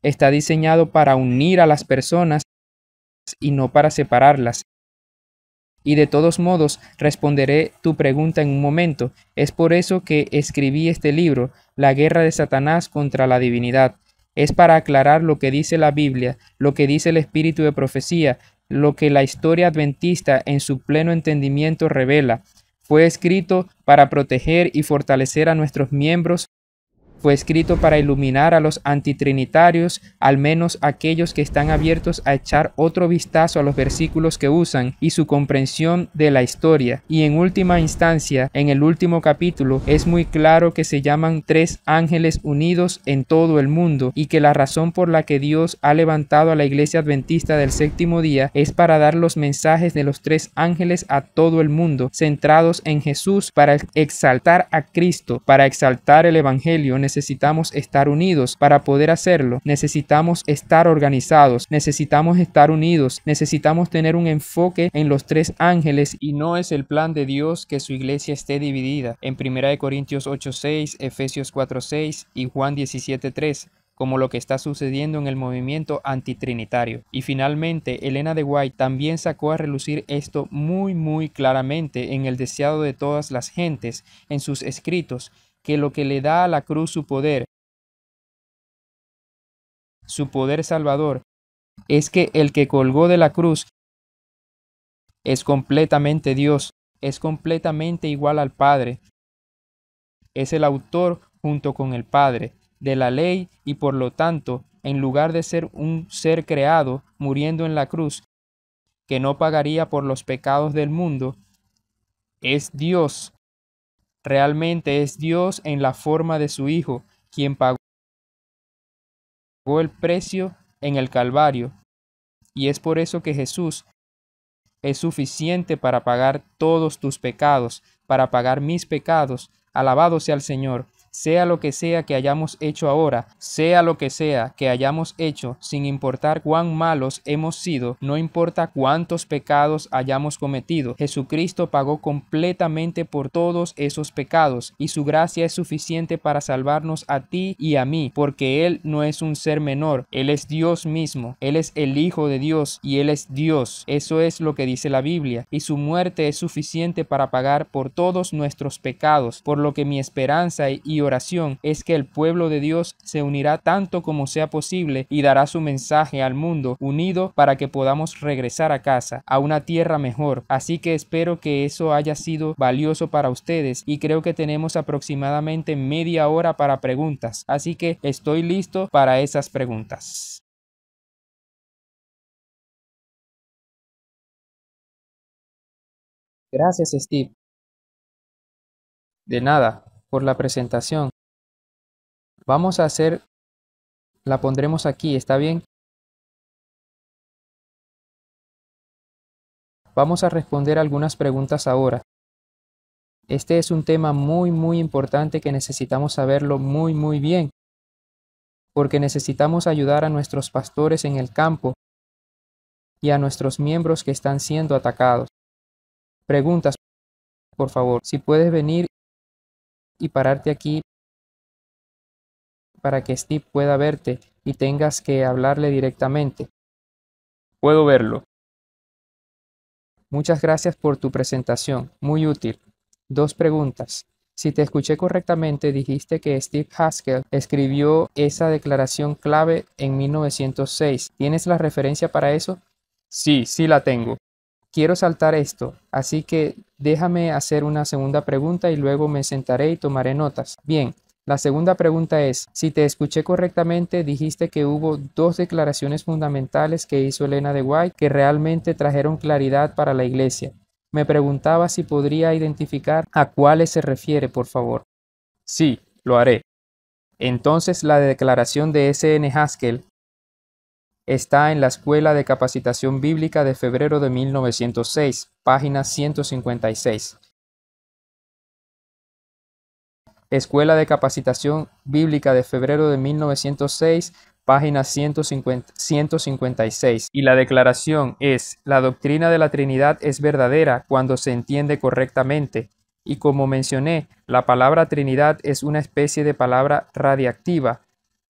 está diseñado para unir a las personas y no para separarlas. Y de todos modos, responderé tu pregunta en un momento. Es por eso que escribí este libro, La guerra de Satanás contra la divinidad. Es para aclarar lo que dice la Biblia, lo que dice el espíritu de profecía, lo que la historia adventista en su pleno entendimiento revela. Fue escrito para proteger y fortalecer a nuestros miembros fue escrito para iluminar a los antitrinitarios, al menos aquellos que están abiertos a echar otro vistazo a los versículos que usan y su comprensión de la historia. Y en última instancia, en el último capítulo, es muy claro que se llaman tres ángeles unidos en todo el mundo y que la razón por la que Dios ha levantado a la iglesia adventista del séptimo día es para dar los mensajes de los tres ángeles a todo el mundo, centrados en Jesús para exaltar a Cristo, para exaltar el Evangelio necesitamos estar unidos. Para poder hacerlo, necesitamos estar organizados, necesitamos estar unidos, necesitamos tener un enfoque en los tres ángeles y no es el plan de Dios que su iglesia esté dividida. En 1 Corintios 8:6, Efesios 4:6 y Juan 17:3 como lo que está sucediendo en el movimiento antitrinitario. Y finalmente, Elena de White también sacó a relucir esto muy muy claramente en el deseado de todas las gentes, en sus escritos, que lo que le da a la cruz su poder, su poder salvador, es que el que colgó de la cruz es completamente Dios, es completamente igual al Padre. Es el autor junto con el Padre de la ley y por lo tanto, en lugar de ser un ser creado muriendo en la cruz, que no pagaría por los pecados del mundo, es Dios Realmente es Dios en la forma de su Hijo quien pagó el precio en el Calvario. Y es por eso que Jesús es suficiente para pagar todos tus pecados, para pagar mis pecados. Alabado sea el Señor sea lo que sea que hayamos hecho ahora, sea lo que sea que hayamos hecho, sin importar cuán malos hemos sido, no importa cuántos pecados hayamos cometido, Jesucristo pagó completamente por todos esos pecados y su gracia es suficiente para salvarnos a ti y a mí, porque Él no es un ser menor, Él es Dios mismo, Él es el Hijo de Dios y Él es Dios, eso es lo que dice la Biblia, y su muerte es suficiente para pagar por todos nuestros pecados, por lo que mi esperanza y oración es que el pueblo de Dios se unirá tanto como sea posible y dará su mensaje al mundo unido para que podamos regresar a casa, a una tierra mejor. Así que espero que eso haya sido valioso para ustedes y creo que tenemos aproximadamente media hora para preguntas, así que estoy listo para esas preguntas. Gracias, Steve. De nada por la presentación. Vamos a hacer, la pondremos aquí, ¿está bien? Vamos a responder algunas preguntas ahora. Este es un tema muy, muy importante que necesitamos saberlo muy, muy bien, porque necesitamos ayudar a nuestros pastores en el campo y a nuestros miembros que están siendo atacados. Preguntas, por favor, si puedes venir y pararte aquí para que Steve pueda verte y tengas que hablarle directamente. Puedo verlo. Muchas gracias por tu presentación, muy útil. Dos preguntas. Si te escuché correctamente, dijiste que Steve Haskell escribió esa declaración clave en 1906. ¿Tienes la referencia para eso? Sí, sí la tengo. Quiero saltar esto, así que déjame hacer una segunda pregunta y luego me sentaré y tomaré notas. Bien, la segunda pregunta es, si te escuché correctamente, dijiste que hubo dos declaraciones fundamentales que hizo Elena de White que realmente trajeron claridad para la iglesia. Me preguntaba si podría identificar a cuáles se refiere, por favor. Sí, lo haré. Entonces la declaración de S.N. Haskell está en la Escuela de Capacitación Bíblica de febrero de 1906, página 156. Escuela de Capacitación Bíblica de febrero de 1906, página 156. Y la declaración es, la doctrina de la Trinidad es verdadera cuando se entiende correctamente. Y como mencioné, la palabra Trinidad es una especie de palabra radiactiva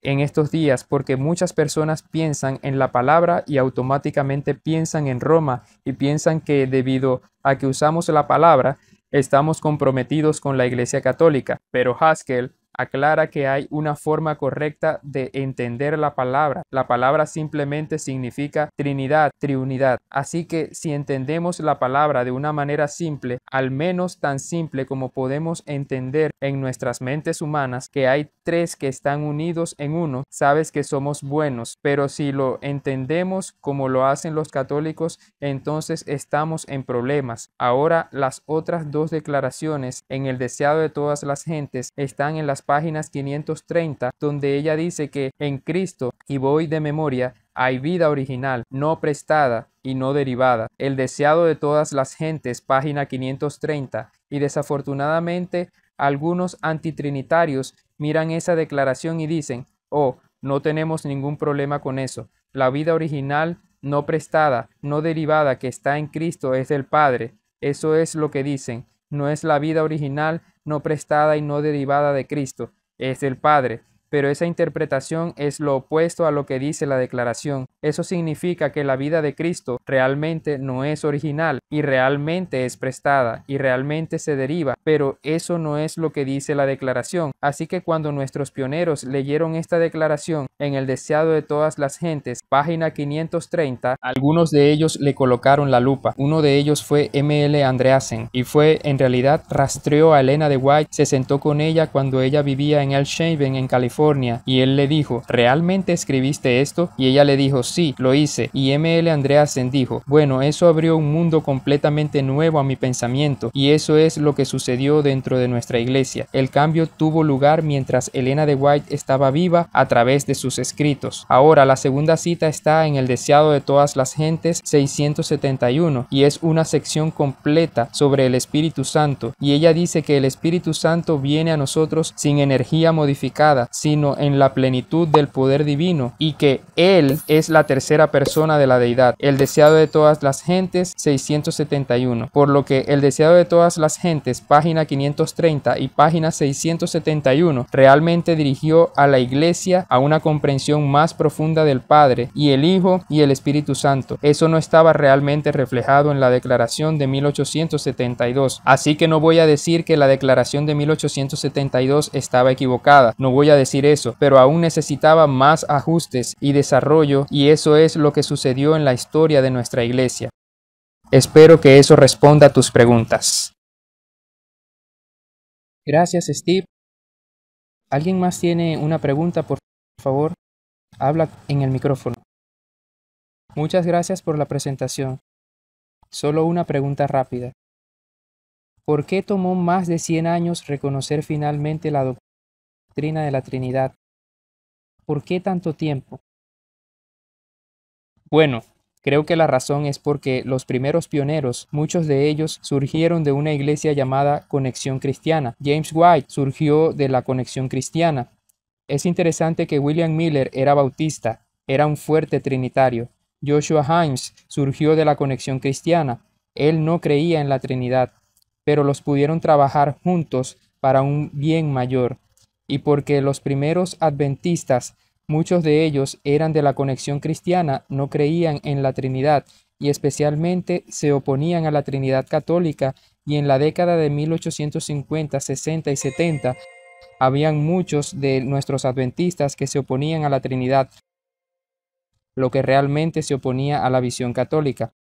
en estos días porque muchas personas piensan en la palabra y automáticamente piensan en Roma y piensan que debido a que usamos la palabra estamos comprometidos con la Iglesia Católica. Pero Haskell aclara que hay una forma correcta de entender la palabra. La palabra simplemente significa Trinidad, Triunidad. Así que si entendemos la palabra de una manera simple, al menos tan simple como podemos entender en nuestras mentes humanas que hay tres que están unidos en uno, sabes que somos buenos. Pero si lo entendemos como lo hacen los católicos, entonces estamos en problemas. Ahora las otras dos declaraciones en el deseado de todas las gentes están en las páginas 530, donde ella dice que en Cristo, y voy de memoria, hay vida original, no prestada y no derivada, el deseado de todas las gentes, página 530, y desafortunadamente algunos antitrinitarios miran esa declaración y dicen, oh, no tenemos ningún problema con eso, la vida original, no prestada, no derivada que está en Cristo es del Padre, eso es lo que dicen, no es la vida original no prestada y no derivada de Cristo, es el Padre pero esa interpretación es lo opuesto a lo que dice la declaración. Eso significa que la vida de Cristo realmente no es original y realmente es prestada y realmente se deriva, pero eso no es lo que dice la declaración. Así que cuando nuestros pioneros leyeron esta declaración en el deseado de todas las gentes, página 530, algunos de ellos le colocaron la lupa. Uno de ellos fue M.L. Andreasen y fue en realidad rastreó a Elena de White, se sentó con ella cuando ella vivía en El Shaven, en California y él le dijo, ¿realmente escribiste esto? Y ella le dijo, sí, lo hice. Y ML Andreasen dijo, bueno, eso abrió un mundo completamente nuevo a mi pensamiento y eso es lo que sucedió dentro de nuestra iglesia. El cambio tuvo lugar mientras Elena de White estaba viva a través de sus escritos. Ahora, la segunda cita está en el deseado de todas las gentes 671 y es una sección completa sobre el Espíritu Santo y ella dice que el Espíritu Santo viene a nosotros sin energía modificada, sin en la plenitud del poder divino, y que Él es la tercera persona de la deidad, el deseado de todas las gentes, 671. Por lo que el deseado de todas las gentes, página 530 y página 671, realmente dirigió a la iglesia a una comprensión más profunda del Padre y el Hijo y el Espíritu Santo. Eso no estaba realmente reflejado en la declaración de 1872. Así que no voy a decir que la declaración de 1872 estaba equivocada, no voy a decir eso, pero aún necesitaba más ajustes y desarrollo y eso es lo que sucedió en la historia de nuestra iglesia. Espero que eso responda a tus preguntas. Gracias, Steve. ¿Alguien más tiene una pregunta, por favor? Habla en el micrófono. Muchas gracias por la presentación. Solo una pregunta rápida. ¿Por qué tomó más de 100 años reconocer finalmente la doctrina? Trina de la Trinidad. ¿Por qué tanto tiempo? Bueno, creo que la razón es porque los primeros pioneros, muchos de ellos, surgieron de una iglesia llamada Conexión Cristiana. James White surgió de la Conexión Cristiana. Es interesante que William Miller era bautista, era un fuerte trinitario. Joshua Himes surgió de la Conexión Cristiana. Él no creía en la Trinidad, pero los pudieron trabajar juntos para un bien mayor y porque los primeros adventistas, muchos de ellos eran de la conexión cristiana, no creían en la Trinidad y especialmente se oponían a la Trinidad católica y en la década de 1850, 60 y 70 habían muchos de nuestros adventistas que se oponían a la Trinidad, lo que realmente se oponía a la visión católica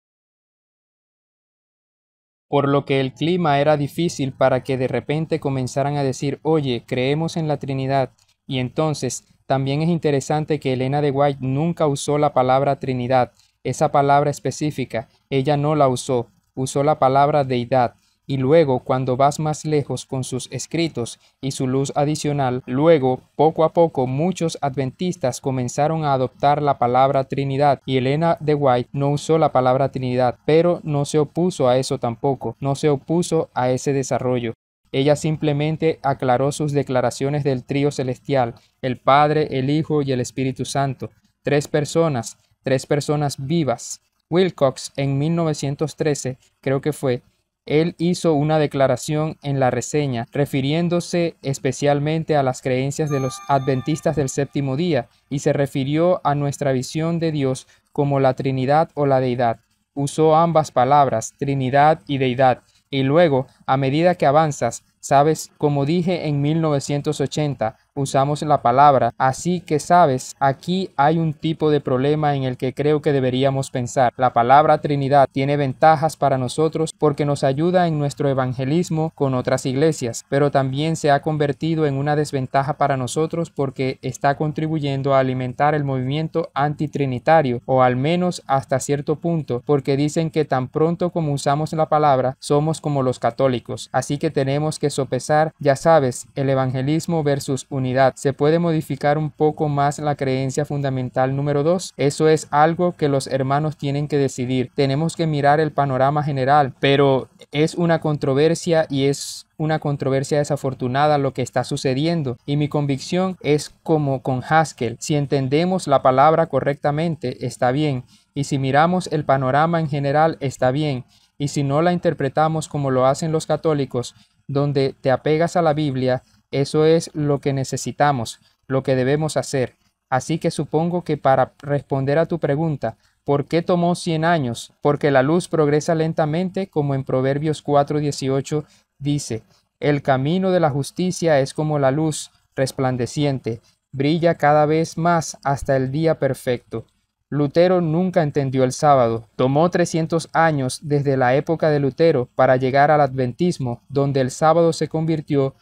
por lo que el clima era difícil para que de repente comenzaran a decir, oye, creemos en la Trinidad. Y entonces, también es interesante que Elena de White nunca usó la palabra Trinidad, esa palabra específica, ella no la usó, usó la palabra deidad y luego cuando vas más lejos con sus escritos y su luz adicional, luego, poco a poco, muchos adventistas comenzaron a adoptar la palabra Trinidad y Elena de White no usó la palabra Trinidad, pero no se opuso a eso tampoco, no se opuso a ese desarrollo. Ella simplemente aclaró sus declaraciones del trío celestial, el Padre, el Hijo y el Espíritu Santo, tres personas, tres personas vivas. Wilcox en 1913, creo que fue, él hizo una declaración en la reseña refiriéndose especialmente a las creencias de los adventistas del séptimo día y se refirió a nuestra visión de Dios como la Trinidad o la Deidad. Usó ambas palabras, Trinidad y Deidad, y luego a medida que avanzas, sabes, como dije en 1980, usamos la palabra, así que sabes, aquí hay un tipo de problema en el que creo que deberíamos pensar. La palabra Trinidad tiene ventajas para nosotros porque nos ayuda en nuestro evangelismo con otras iglesias, pero también se ha convertido en una desventaja para nosotros porque está contribuyendo a alimentar el movimiento antitrinitario, o al menos hasta cierto punto, porque dicen que tan pronto como usamos la palabra, somos como los católicos Así que tenemos que sopesar, ya sabes, el evangelismo versus unidad. Se puede modificar un poco más la creencia fundamental número 2. Eso es algo que los hermanos tienen que decidir. Tenemos que mirar el panorama general, pero es una controversia y es una controversia desafortunada lo que está sucediendo y mi convicción es como con Haskell, si entendemos la palabra correctamente está bien y si miramos el panorama en general está bien y si no la interpretamos como lo hacen los católicos, donde te apegas a la Biblia, eso es lo que necesitamos, lo que debemos hacer. Así que supongo que para responder a tu pregunta, ¿por qué tomó 100 años? Porque la luz progresa lentamente, como en Proverbios 4:18 dice, el camino de la justicia es como la luz resplandeciente, brilla cada vez más hasta el día perfecto. Lutero nunca entendió el sábado. Tomó 300 años desde la época de Lutero para llegar al adventismo, donde el sábado se convirtió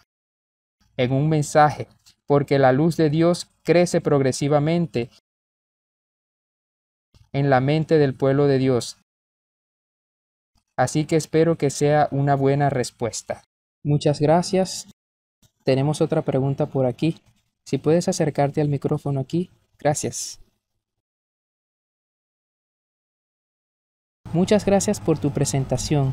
en un mensaje, porque la luz de Dios crece progresivamente en la mente del pueblo de Dios. Así que espero que sea una buena respuesta. Muchas gracias. Tenemos otra pregunta por aquí. Si puedes acercarte al micrófono aquí. Gracias. Muchas gracias por tu presentación.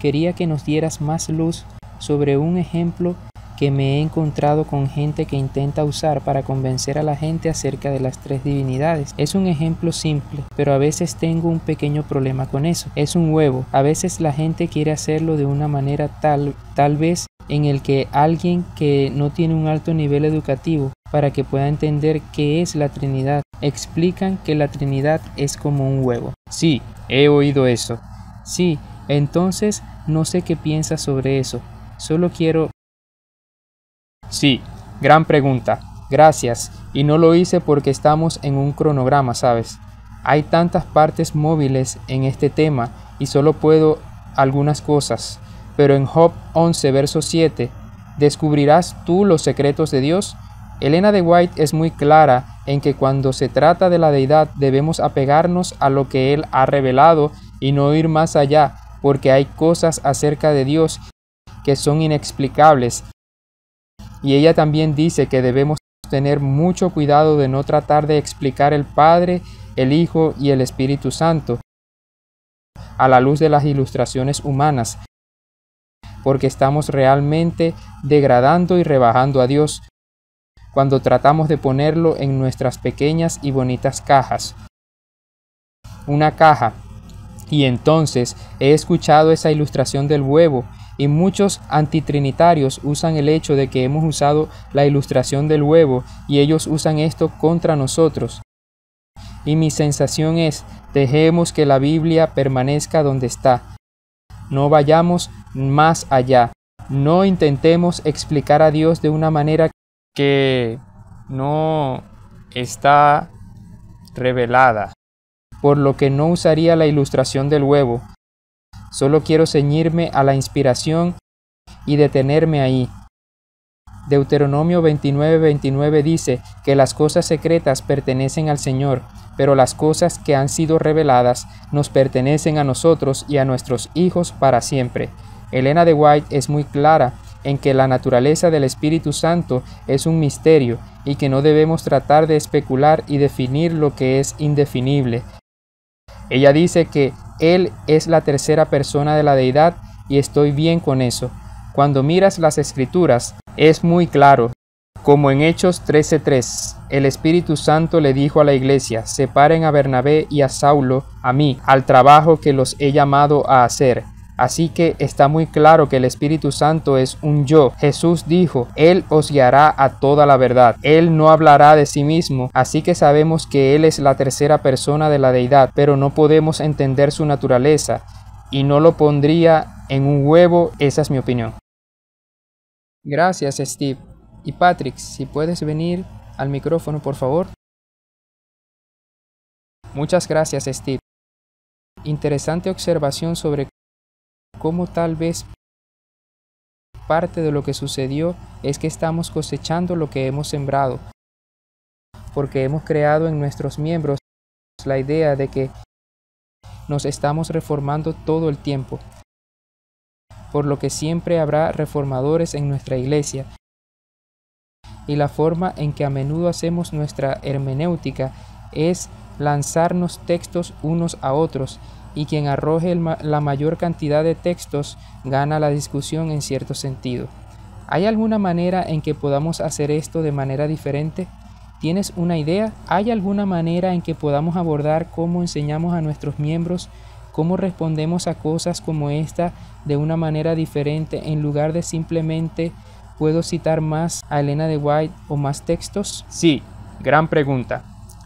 Quería que nos dieras más luz sobre un ejemplo que me he encontrado con gente que intenta usar para convencer a la gente acerca de las tres divinidades. Es un ejemplo simple, pero a veces tengo un pequeño problema con eso. Es un huevo. A veces la gente quiere hacerlo de una manera tal, tal vez en el que alguien que no tiene un alto nivel educativo para que pueda entender qué es la Trinidad. Explican que la Trinidad es como un huevo. Sí, He oído eso. Sí, entonces no sé qué piensas sobre eso. Solo quiero... Sí, gran pregunta. Gracias. Y no lo hice porque estamos en un cronograma, ¿sabes? Hay tantas partes móviles en este tema y solo puedo algunas cosas. Pero en Job 11, verso 7, ¿descubrirás tú los secretos de Dios? Elena de White es muy clara en que cuando se trata de la deidad debemos apegarnos a lo que él ha revelado y no ir más allá, porque hay cosas acerca de Dios que son inexplicables. Y ella también dice que debemos tener mucho cuidado de no tratar de explicar el Padre, el Hijo y el Espíritu Santo a la luz de las ilustraciones humanas, porque estamos realmente degradando y rebajando a Dios cuando tratamos de ponerlo en nuestras pequeñas y bonitas cajas. Una caja. Y entonces he escuchado esa ilustración del huevo y muchos antitrinitarios usan el hecho de que hemos usado la ilustración del huevo y ellos usan esto contra nosotros. Y mi sensación es, dejemos que la Biblia permanezca donde está. No vayamos más allá. No intentemos explicar a Dios de una manera que no está revelada, por lo que no usaría la ilustración del huevo. Solo quiero ceñirme a la inspiración y detenerme ahí. Deuteronomio 29-29 dice que las cosas secretas pertenecen al Señor, pero las cosas que han sido reveladas nos pertenecen a nosotros y a nuestros hijos para siempre. Elena de White es muy clara en que la naturaleza del Espíritu Santo es un misterio y que no debemos tratar de especular y definir lo que es indefinible. Ella dice que Él es la tercera persona de la deidad y estoy bien con eso. Cuando miras las escrituras, es muy claro. Como en Hechos 13:3, el Espíritu Santo le dijo a la iglesia, separen a Bernabé y a Saulo, a mí, al trabajo que los he llamado a hacer. Así que está muy claro que el Espíritu Santo es un yo. Jesús dijo, Él os guiará a toda la verdad. Él no hablará de sí mismo, así que sabemos que Él es la tercera persona de la deidad, pero no podemos entender su naturaleza y no lo pondría en un huevo, esa es mi opinión. Gracias Steve. Y Patrick, si puedes venir al micrófono, por favor. Muchas gracias Steve. Interesante observación sobre como tal vez parte de lo que sucedió es que estamos cosechando lo que hemos sembrado, porque hemos creado en nuestros miembros la idea de que nos estamos reformando todo el tiempo, por lo que siempre habrá reformadores en nuestra iglesia. Y la forma en que a menudo hacemos nuestra hermenéutica es lanzarnos textos unos a otros y quien arroje la mayor cantidad de textos gana la discusión en cierto sentido. ¿Hay alguna manera en que podamos hacer esto de manera diferente? ¿Tienes una idea? ¿Hay alguna manera en que podamos abordar cómo enseñamos a nuestros miembros, cómo respondemos a cosas como esta de una manera diferente en lugar de simplemente puedo citar más a Elena de White o más textos? Sí, gran pregunta.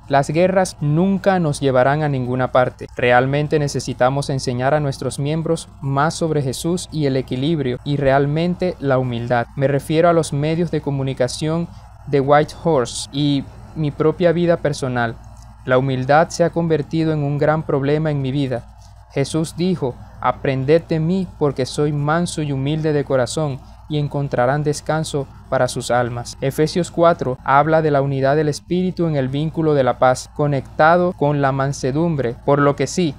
Las guerras nunca nos llevarán a ninguna parte. Realmente necesitamos enseñar a nuestros miembros más sobre Jesús y el equilibrio y realmente la humildad. Me refiero a los medios de comunicación de White Horse y mi propia vida personal. La humildad se ha convertido en un gran problema en mi vida. Jesús dijo, Aprended de mí porque soy manso y humilde de corazón y encontrarán descanso para sus almas. Efesios 4 habla de la unidad del Espíritu en el vínculo de la paz, conectado con la mansedumbre, por lo que sí,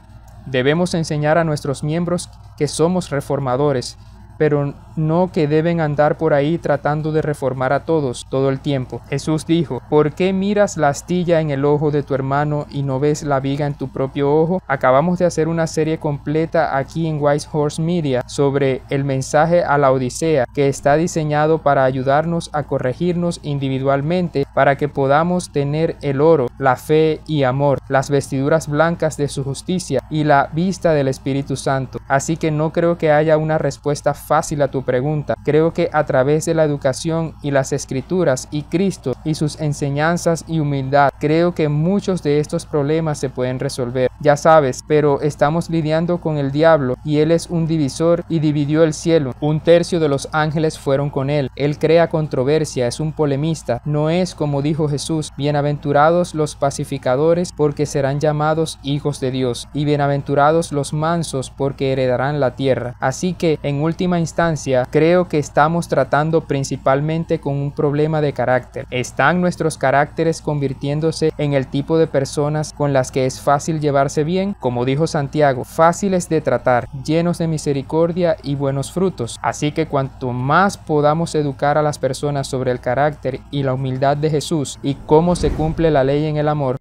debemos enseñar a nuestros miembros que somos reformadores, pero no que deben andar por ahí tratando de reformar a todos todo el tiempo. Jesús dijo, ¿por qué miras la astilla en el ojo de tu hermano y no ves la viga en tu propio ojo? Acabamos de hacer una serie completa aquí en Wise Horse Media sobre el mensaje a la Odisea que está diseñado para ayudarnos a corregirnos individualmente para que podamos tener el oro, la fe y amor, las vestiduras blancas de su justicia y la vista del Espíritu Santo. Así que no creo que haya una respuesta fácil a tu pregunta. Creo que a través de la educación y las escrituras y Cristo y sus enseñanzas y humildad, creo que muchos de estos problemas se pueden resolver. Ya sabes, pero estamos lidiando con el diablo y él es un divisor y dividió el cielo. Un tercio de los ángeles fueron con él. Él crea controversia, es un polemista. No es como dijo Jesús, bienaventurados los pacificadores porque serán llamados hijos de Dios y bienaventurados los mansos porque heredarán la tierra. Así que en última instancia, creo que estamos tratando principalmente con un problema de carácter. ¿Están nuestros caracteres convirtiéndose en el tipo de personas con las que es fácil llevarse bien? Como dijo Santiago, fáciles de tratar, llenos de misericordia y buenos frutos. Así que cuanto más podamos educar a las personas sobre el carácter y la humildad de Jesús y cómo se cumple la ley en el amor,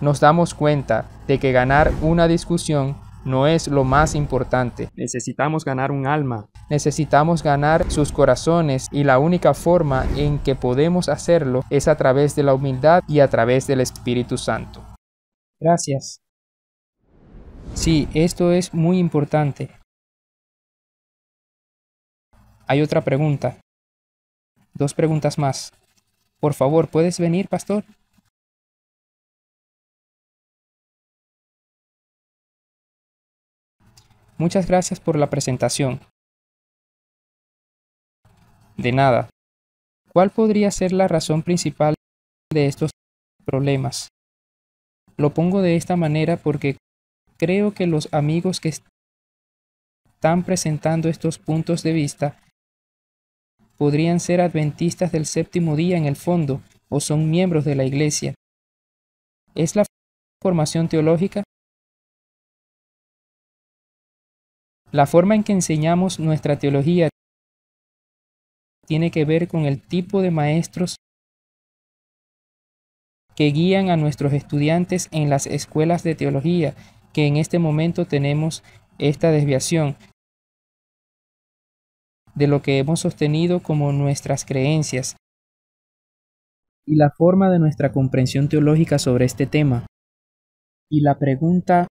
nos damos cuenta de que ganar una discusión no es lo más importante. Necesitamos ganar un alma. Necesitamos ganar sus corazones y la única forma en que podemos hacerlo es a través de la humildad y a través del Espíritu Santo. Gracias. Sí, esto es muy importante. Hay otra pregunta. Dos preguntas más. Por favor, ¿puedes venir, pastor? Muchas gracias por la presentación. De nada. ¿Cuál podría ser la razón principal de estos problemas? Lo pongo de esta manera porque creo que los amigos que están presentando estos puntos de vista podrían ser adventistas del séptimo día en el fondo o son miembros de la iglesia. ¿Es la formación teológica? La forma en que enseñamos nuestra teología tiene que ver con el tipo de maestros que guían a nuestros estudiantes en las escuelas de teología, que en este momento tenemos esta desviación de lo que hemos sostenido como nuestras creencias y la forma de nuestra comprensión teológica sobre este tema. Y la pregunta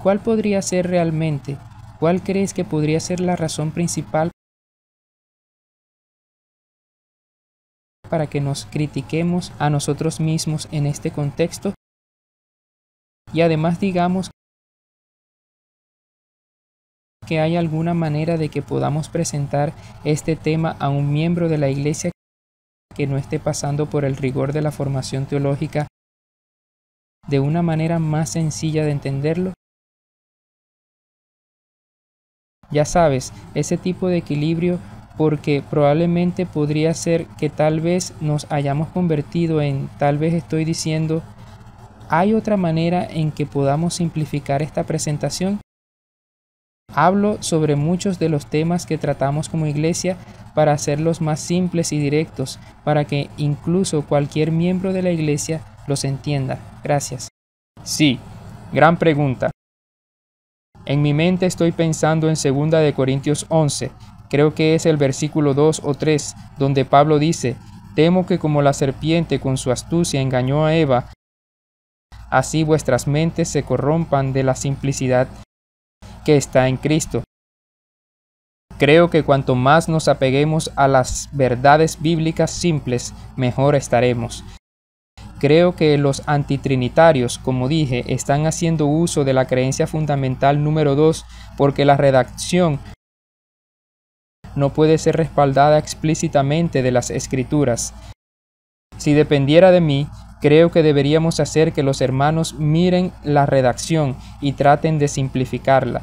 ¿Cuál podría ser realmente? ¿Cuál crees que podría ser la razón principal para que nos critiquemos a nosotros mismos en este contexto? Y además digamos que hay alguna manera de que podamos presentar este tema a un miembro de la iglesia que no esté pasando por el rigor de la formación teológica de una manera más sencilla de entenderlo? Ya sabes, ese tipo de equilibrio porque probablemente podría ser que tal vez nos hayamos convertido en, tal vez estoy diciendo, ¿hay otra manera en que podamos simplificar esta presentación? Hablo sobre muchos de los temas que tratamos como iglesia para hacerlos más simples y directos, para que incluso cualquier miembro de la iglesia los entienda. Gracias. Sí, gran pregunta. En mi mente estoy pensando en 2 de Corintios 11, creo que es el versículo 2 o 3, donde Pablo dice, Temo que como la serpiente con su astucia engañó a Eva, así vuestras mentes se corrompan de la simplicidad que está en Cristo. Creo que cuanto más nos apeguemos a las verdades bíblicas simples, mejor estaremos. Creo que los antitrinitarios, como dije, están haciendo uso de la creencia fundamental número 2 porque la redacción no puede ser respaldada explícitamente de las escrituras. Si dependiera de mí, creo que deberíamos hacer que los hermanos miren la redacción y traten de simplificarla.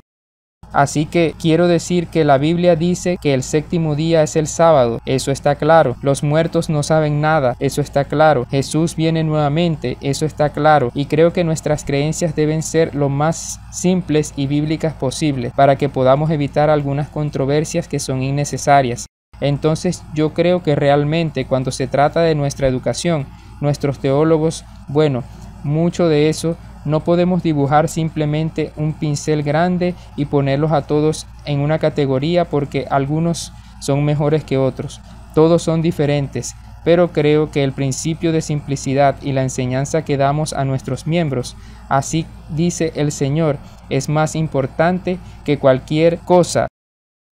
Así que quiero decir que la Biblia dice que el séptimo día es el sábado, eso está claro. Los muertos no saben nada, eso está claro. Jesús viene nuevamente, eso está claro. Y creo que nuestras creencias deben ser lo más simples y bíblicas posible para que podamos evitar algunas controversias que son innecesarias. Entonces yo creo que realmente cuando se trata de nuestra educación, nuestros teólogos, bueno, mucho de eso no podemos dibujar simplemente un pincel grande y ponerlos a todos en una categoría porque algunos son mejores que otros. Todos son diferentes, pero creo que el principio de simplicidad y la enseñanza que damos a nuestros miembros, así dice el Señor, es más importante que cualquier cosa.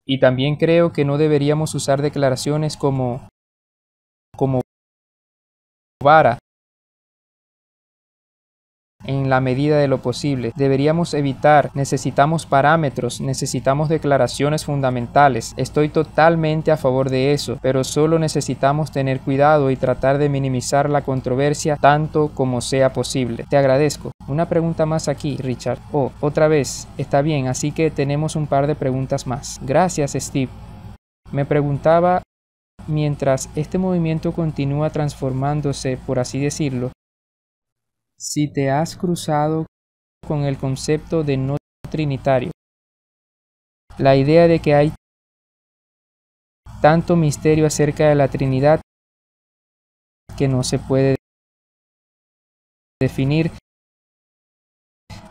Y también creo que no deberíamos usar declaraciones como como vara en la medida de lo posible. Deberíamos evitar, necesitamos parámetros, necesitamos declaraciones fundamentales. Estoy totalmente a favor de eso, pero solo necesitamos tener cuidado y tratar de minimizar la controversia tanto como sea posible. Te agradezco. Una pregunta más aquí, Richard. Oh, otra vez. Está bien, así que tenemos un par de preguntas más. Gracias, Steve. Me preguntaba Mientras este movimiento continúa transformándose, por así decirlo, si te has cruzado con el concepto de no trinitario. La idea de que hay tanto misterio acerca de la Trinidad que no se puede definir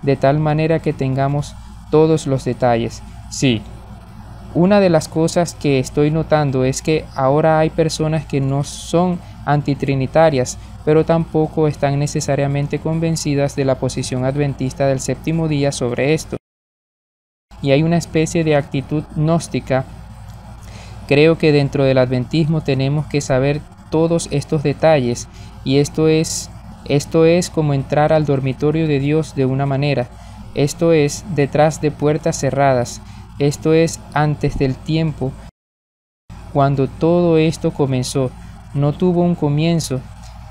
de tal manera que tengamos todos los detalles. Sí, una de las cosas que estoy notando es que ahora hay personas que no son antitrinitarias, pero tampoco están necesariamente convencidas de la posición adventista del séptimo día sobre esto. Y hay una especie de actitud gnóstica. Creo que dentro del adventismo tenemos que saber todos estos detalles y esto es esto es como entrar al dormitorio de Dios de una manera, esto es detrás de puertas cerradas esto es antes del tiempo. Cuando todo esto comenzó, no tuvo un comienzo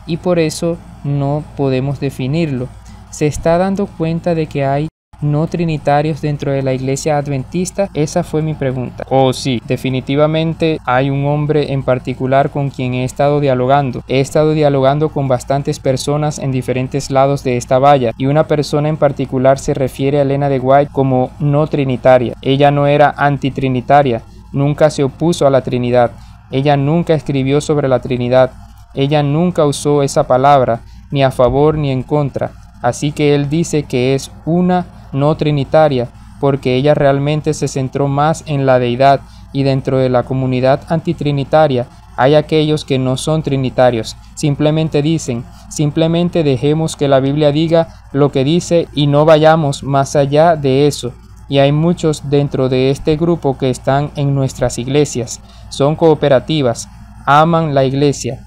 y por eso no podemos definirlo. Se está dando cuenta de que hay no trinitarios dentro de la iglesia adventista? Esa fue mi pregunta. Oh sí, definitivamente hay un hombre en particular con quien he estado dialogando. He estado dialogando con bastantes personas en diferentes lados de esta valla y una persona en particular se refiere a Elena de White como no trinitaria. Ella no era antitrinitaria, nunca se opuso a la Trinidad, ella nunca escribió sobre la Trinidad, ella nunca usó esa palabra, ni a favor ni en contra, así que él dice que es una no trinitaria, porque ella realmente se centró más en la deidad y dentro de la comunidad antitrinitaria hay aquellos que no son trinitarios, simplemente dicen, simplemente dejemos que la Biblia diga lo que dice y no vayamos más allá de eso. Y hay muchos dentro de este grupo que están en nuestras iglesias, son cooperativas, aman la iglesia,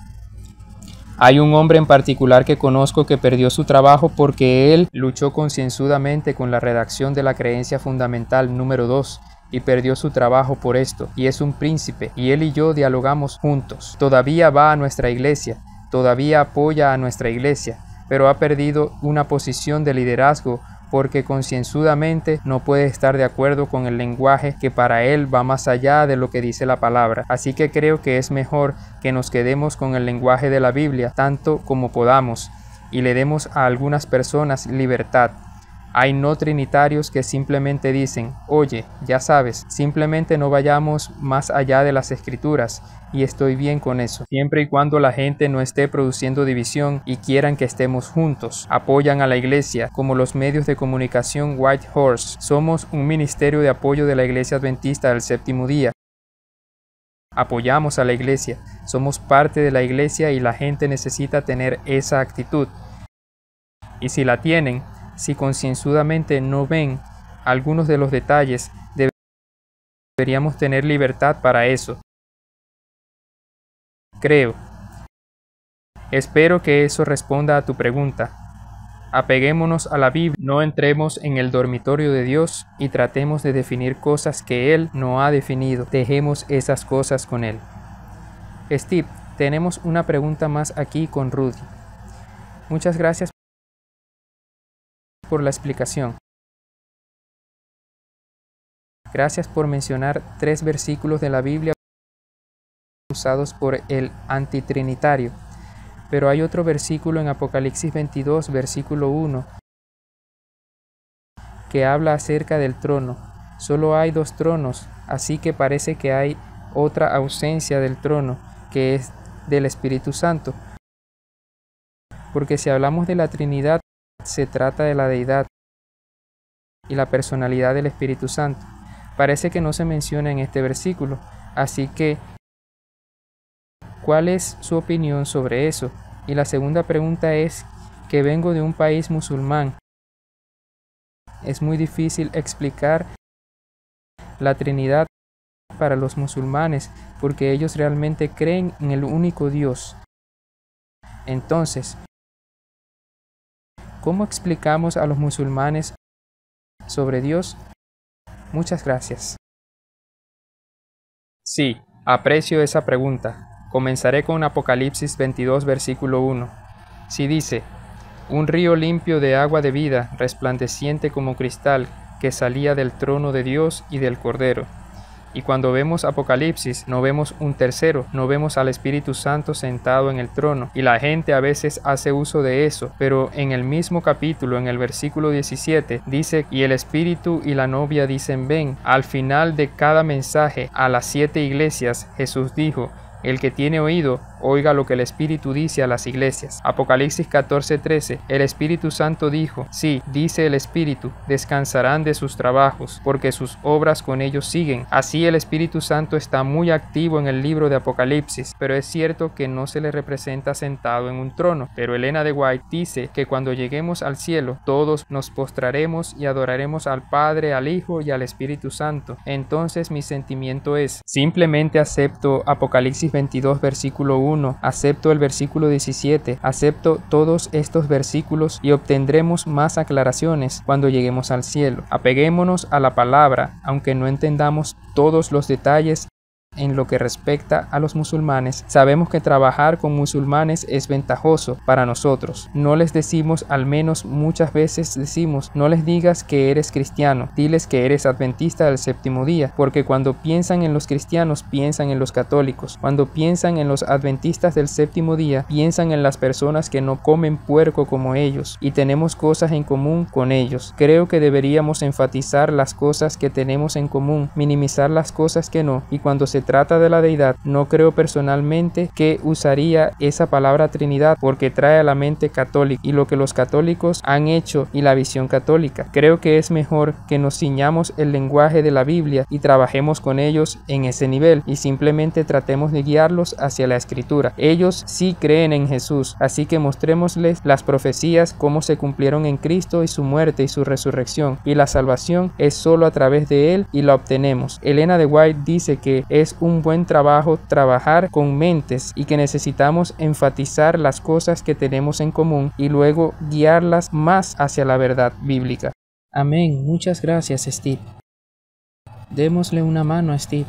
hay un hombre en particular que conozco que perdió su trabajo porque él luchó concienzudamente con la redacción de la creencia fundamental número 2 y perdió su trabajo por esto, y es un príncipe, y él y yo dialogamos juntos. Todavía va a nuestra iglesia, todavía apoya a nuestra iglesia, pero ha perdido una posición de liderazgo porque concienzudamente no puede estar de acuerdo con el lenguaje que para él va más allá de lo que dice la palabra. Así que creo que es mejor que nos quedemos con el lenguaje de la Biblia tanto como podamos y le demos a algunas personas libertad. Hay no trinitarios que simplemente dicen, oye, ya sabes, simplemente no vayamos más allá de las escrituras, y estoy bien con eso. Siempre y cuando la gente no esté produciendo división y quieran que estemos juntos. Apoyan a la iglesia, como los medios de comunicación White Horse. Somos un ministerio de apoyo de la iglesia adventista del séptimo día. Apoyamos a la iglesia, somos parte de la iglesia y la gente necesita tener esa actitud. Y si la tienen, si concienzudamente no ven algunos de los detalles, deberíamos tener libertad para eso creo. Espero que eso responda a tu pregunta. Apeguémonos a la Biblia, no entremos en el dormitorio de Dios y tratemos de definir cosas que Él no ha definido. Dejemos esas cosas con Él. Steve, tenemos una pregunta más aquí con Rudy. Muchas gracias por la explicación. Gracias por mencionar tres versículos de la Biblia usados por el antitrinitario. Pero hay otro versículo en Apocalipsis 22, versículo 1, que habla acerca del trono. Solo hay dos tronos, así que parece que hay otra ausencia del trono, que es del Espíritu Santo. Porque si hablamos de la Trinidad, se trata de la deidad y la personalidad del Espíritu Santo. Parece que no se menciona en este versículo, así que ¿Cuál es su opinión sobre eso? Y la segunda pregunta es que vengo de un país musulmán. Es muy difícil explicar la Trinidad para los musulmanes porque ellos realmente creen en el único Dios. Entonces, ¿cómo explicamos a los musulmanes sobre Dios? Muchas gracias. Sí, aprecio esa pregunta. Comenzaré con Apocalipsis 22, versículo 1. Si dice, un río limpio de agua de vida, resplandeciente como cristal, que salía del trono de Dios y del Cordero. Y cuando vemos Apocalipsis, no vemos un tercero, no vemos al Espíritu Santo sentado en el trono. Y la gente a veces hace uso de eso, pero en el mismo capítulo, en el versículo 17, dice, y el Espíritu y la novia dicen, ven. Al final de cada mensaje a las siete iglesias, Jesús dijo, el que tiene oído, oiga lo que el Espíritu dice a las iglesias. Apocalipsis 14:13, el Espíritu Santo dijo, sí, dice el Espíritu, descansarán de sus trabajos, porque sus obras con ellos siguen. Así el Espíritu Santo está muy activo en el libro de Apocalipsis, pero es cierto que no se le representa sentado en un trono. Pero Elena de White dice que cuando lleguemos al cielo, todos nos postraremos y adoraremos al Padre, al Hijo y al Espíritu Santo. Entonces mi sentimiento es, simplemente acepto Apocalipsis 22 versículo 1 acepto el versículo 17, acepto todos estos versículos y obtendremos más aclaraciones cuando lleguemos al cielo. Apeguémonos a la palabra, aunque no entendamos todos los detalles en lo que respecta a los musulmanes, sabemos que trabajar con musulmanes es ventajoso para nosotros. No les decimos, al menos muchas veces decimos, no les digas que eres cristiano, diles que eres adventista del séptimo día, porque cuando piensan en los cristianos piensan en los católicos, cuando piensan en los adventistas del séptimo día piensan en las personas que no comen puerco como ellos y tenemos cosas en común con ellos. Creo que deberíamos enfatizar las cosas que tenemos en común, minimizar las cosas que no y cuando se trata de la deidad, no creo personalmente que usaría esa palabra Trinidad porque trae a la mente católica y lo que los católicos han hecho y la visión católica. Creo que es mejor que nos ciñamos el lenguaje de la Biblia y trabajemos con ellos en ese nivel y simplemente tratemos de guiarlos hacia la escritura. Ellos sí creen en Jesús, así que mostrémosles las profecías, cómo se cumplieron en Cristo y su muerte y su resurrección y la salvación es solo a través de él y la obtenemos. Elena de White dice que es un buen trabajo trabajar con mentes y que necesitamos enfatizar las cosas que tenemos en común y luego guiarlas más hacia la verdad bíblica. Amén. Muchas gracias, Steve. Démosle una mano a Steve.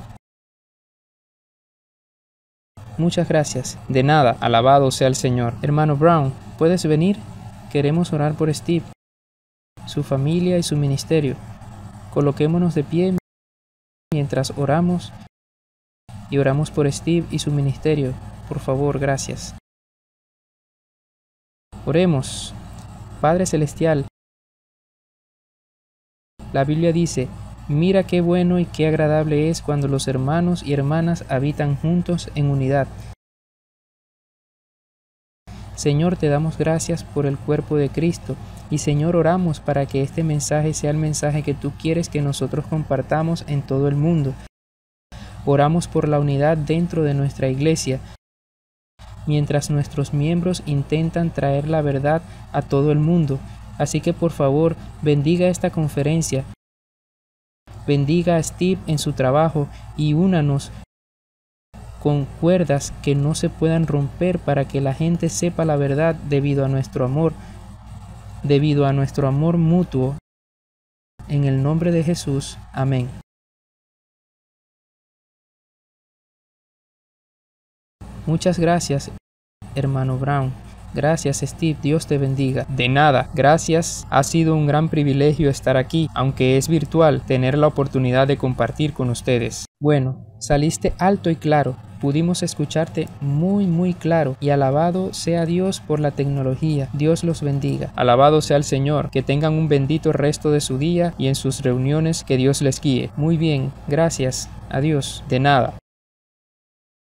Muchas gracias. De nada, alabado sea el Señor. Hermano Brown, ¿puedes venir? Queremos orar por Steve, su familia y su ministerio. Coloquémonos de pie mientras oramos y oramos por Steve y su ministerio. Por favor, gracias. Oremos. Padre Celestial, la Biblia dice, mira qué bueno y qué agradable es cuando los hermanos y hermanas habitan juntos en unidad. Señor, te damos gracias por el cuerpo de Cristo y Señor, oramos para que este mensaje sea el mensaje que tú quieres que nosotros compartamos en todo el mundo. Oramos por la unidad dentro de nuestra iglesia, mientras nuestros miembros intentan traer la verdad a todo el mundo. Así que por favor, bendiga esta conferencia. Bendiga a Steve en su trabajo y únanos con cuerdas que no se puedan romper para que la gente sepa la verdad debido a nuestro amor, debido a nuestro amor mutuo. En el nombre de Jesús. Amén. Muchas gracias, hermano Brown. Gracias Steve, Dios te bendiga. De nada, gracias. Ha sido un gran privilegio estar aquí, aunque es virtual, tener la oportunidad de compartir con ustedes. Bueno, saliste alto y claro. Pudimos escucharte muy muy claro y alabado sea Dios por la tecnología. Dios los bendiga. Alabado sea el Señor, que tengan un bendito resto de su día y en sus reuniones que Dios les guíe. Muy bien, gracias. Adiós. De nada.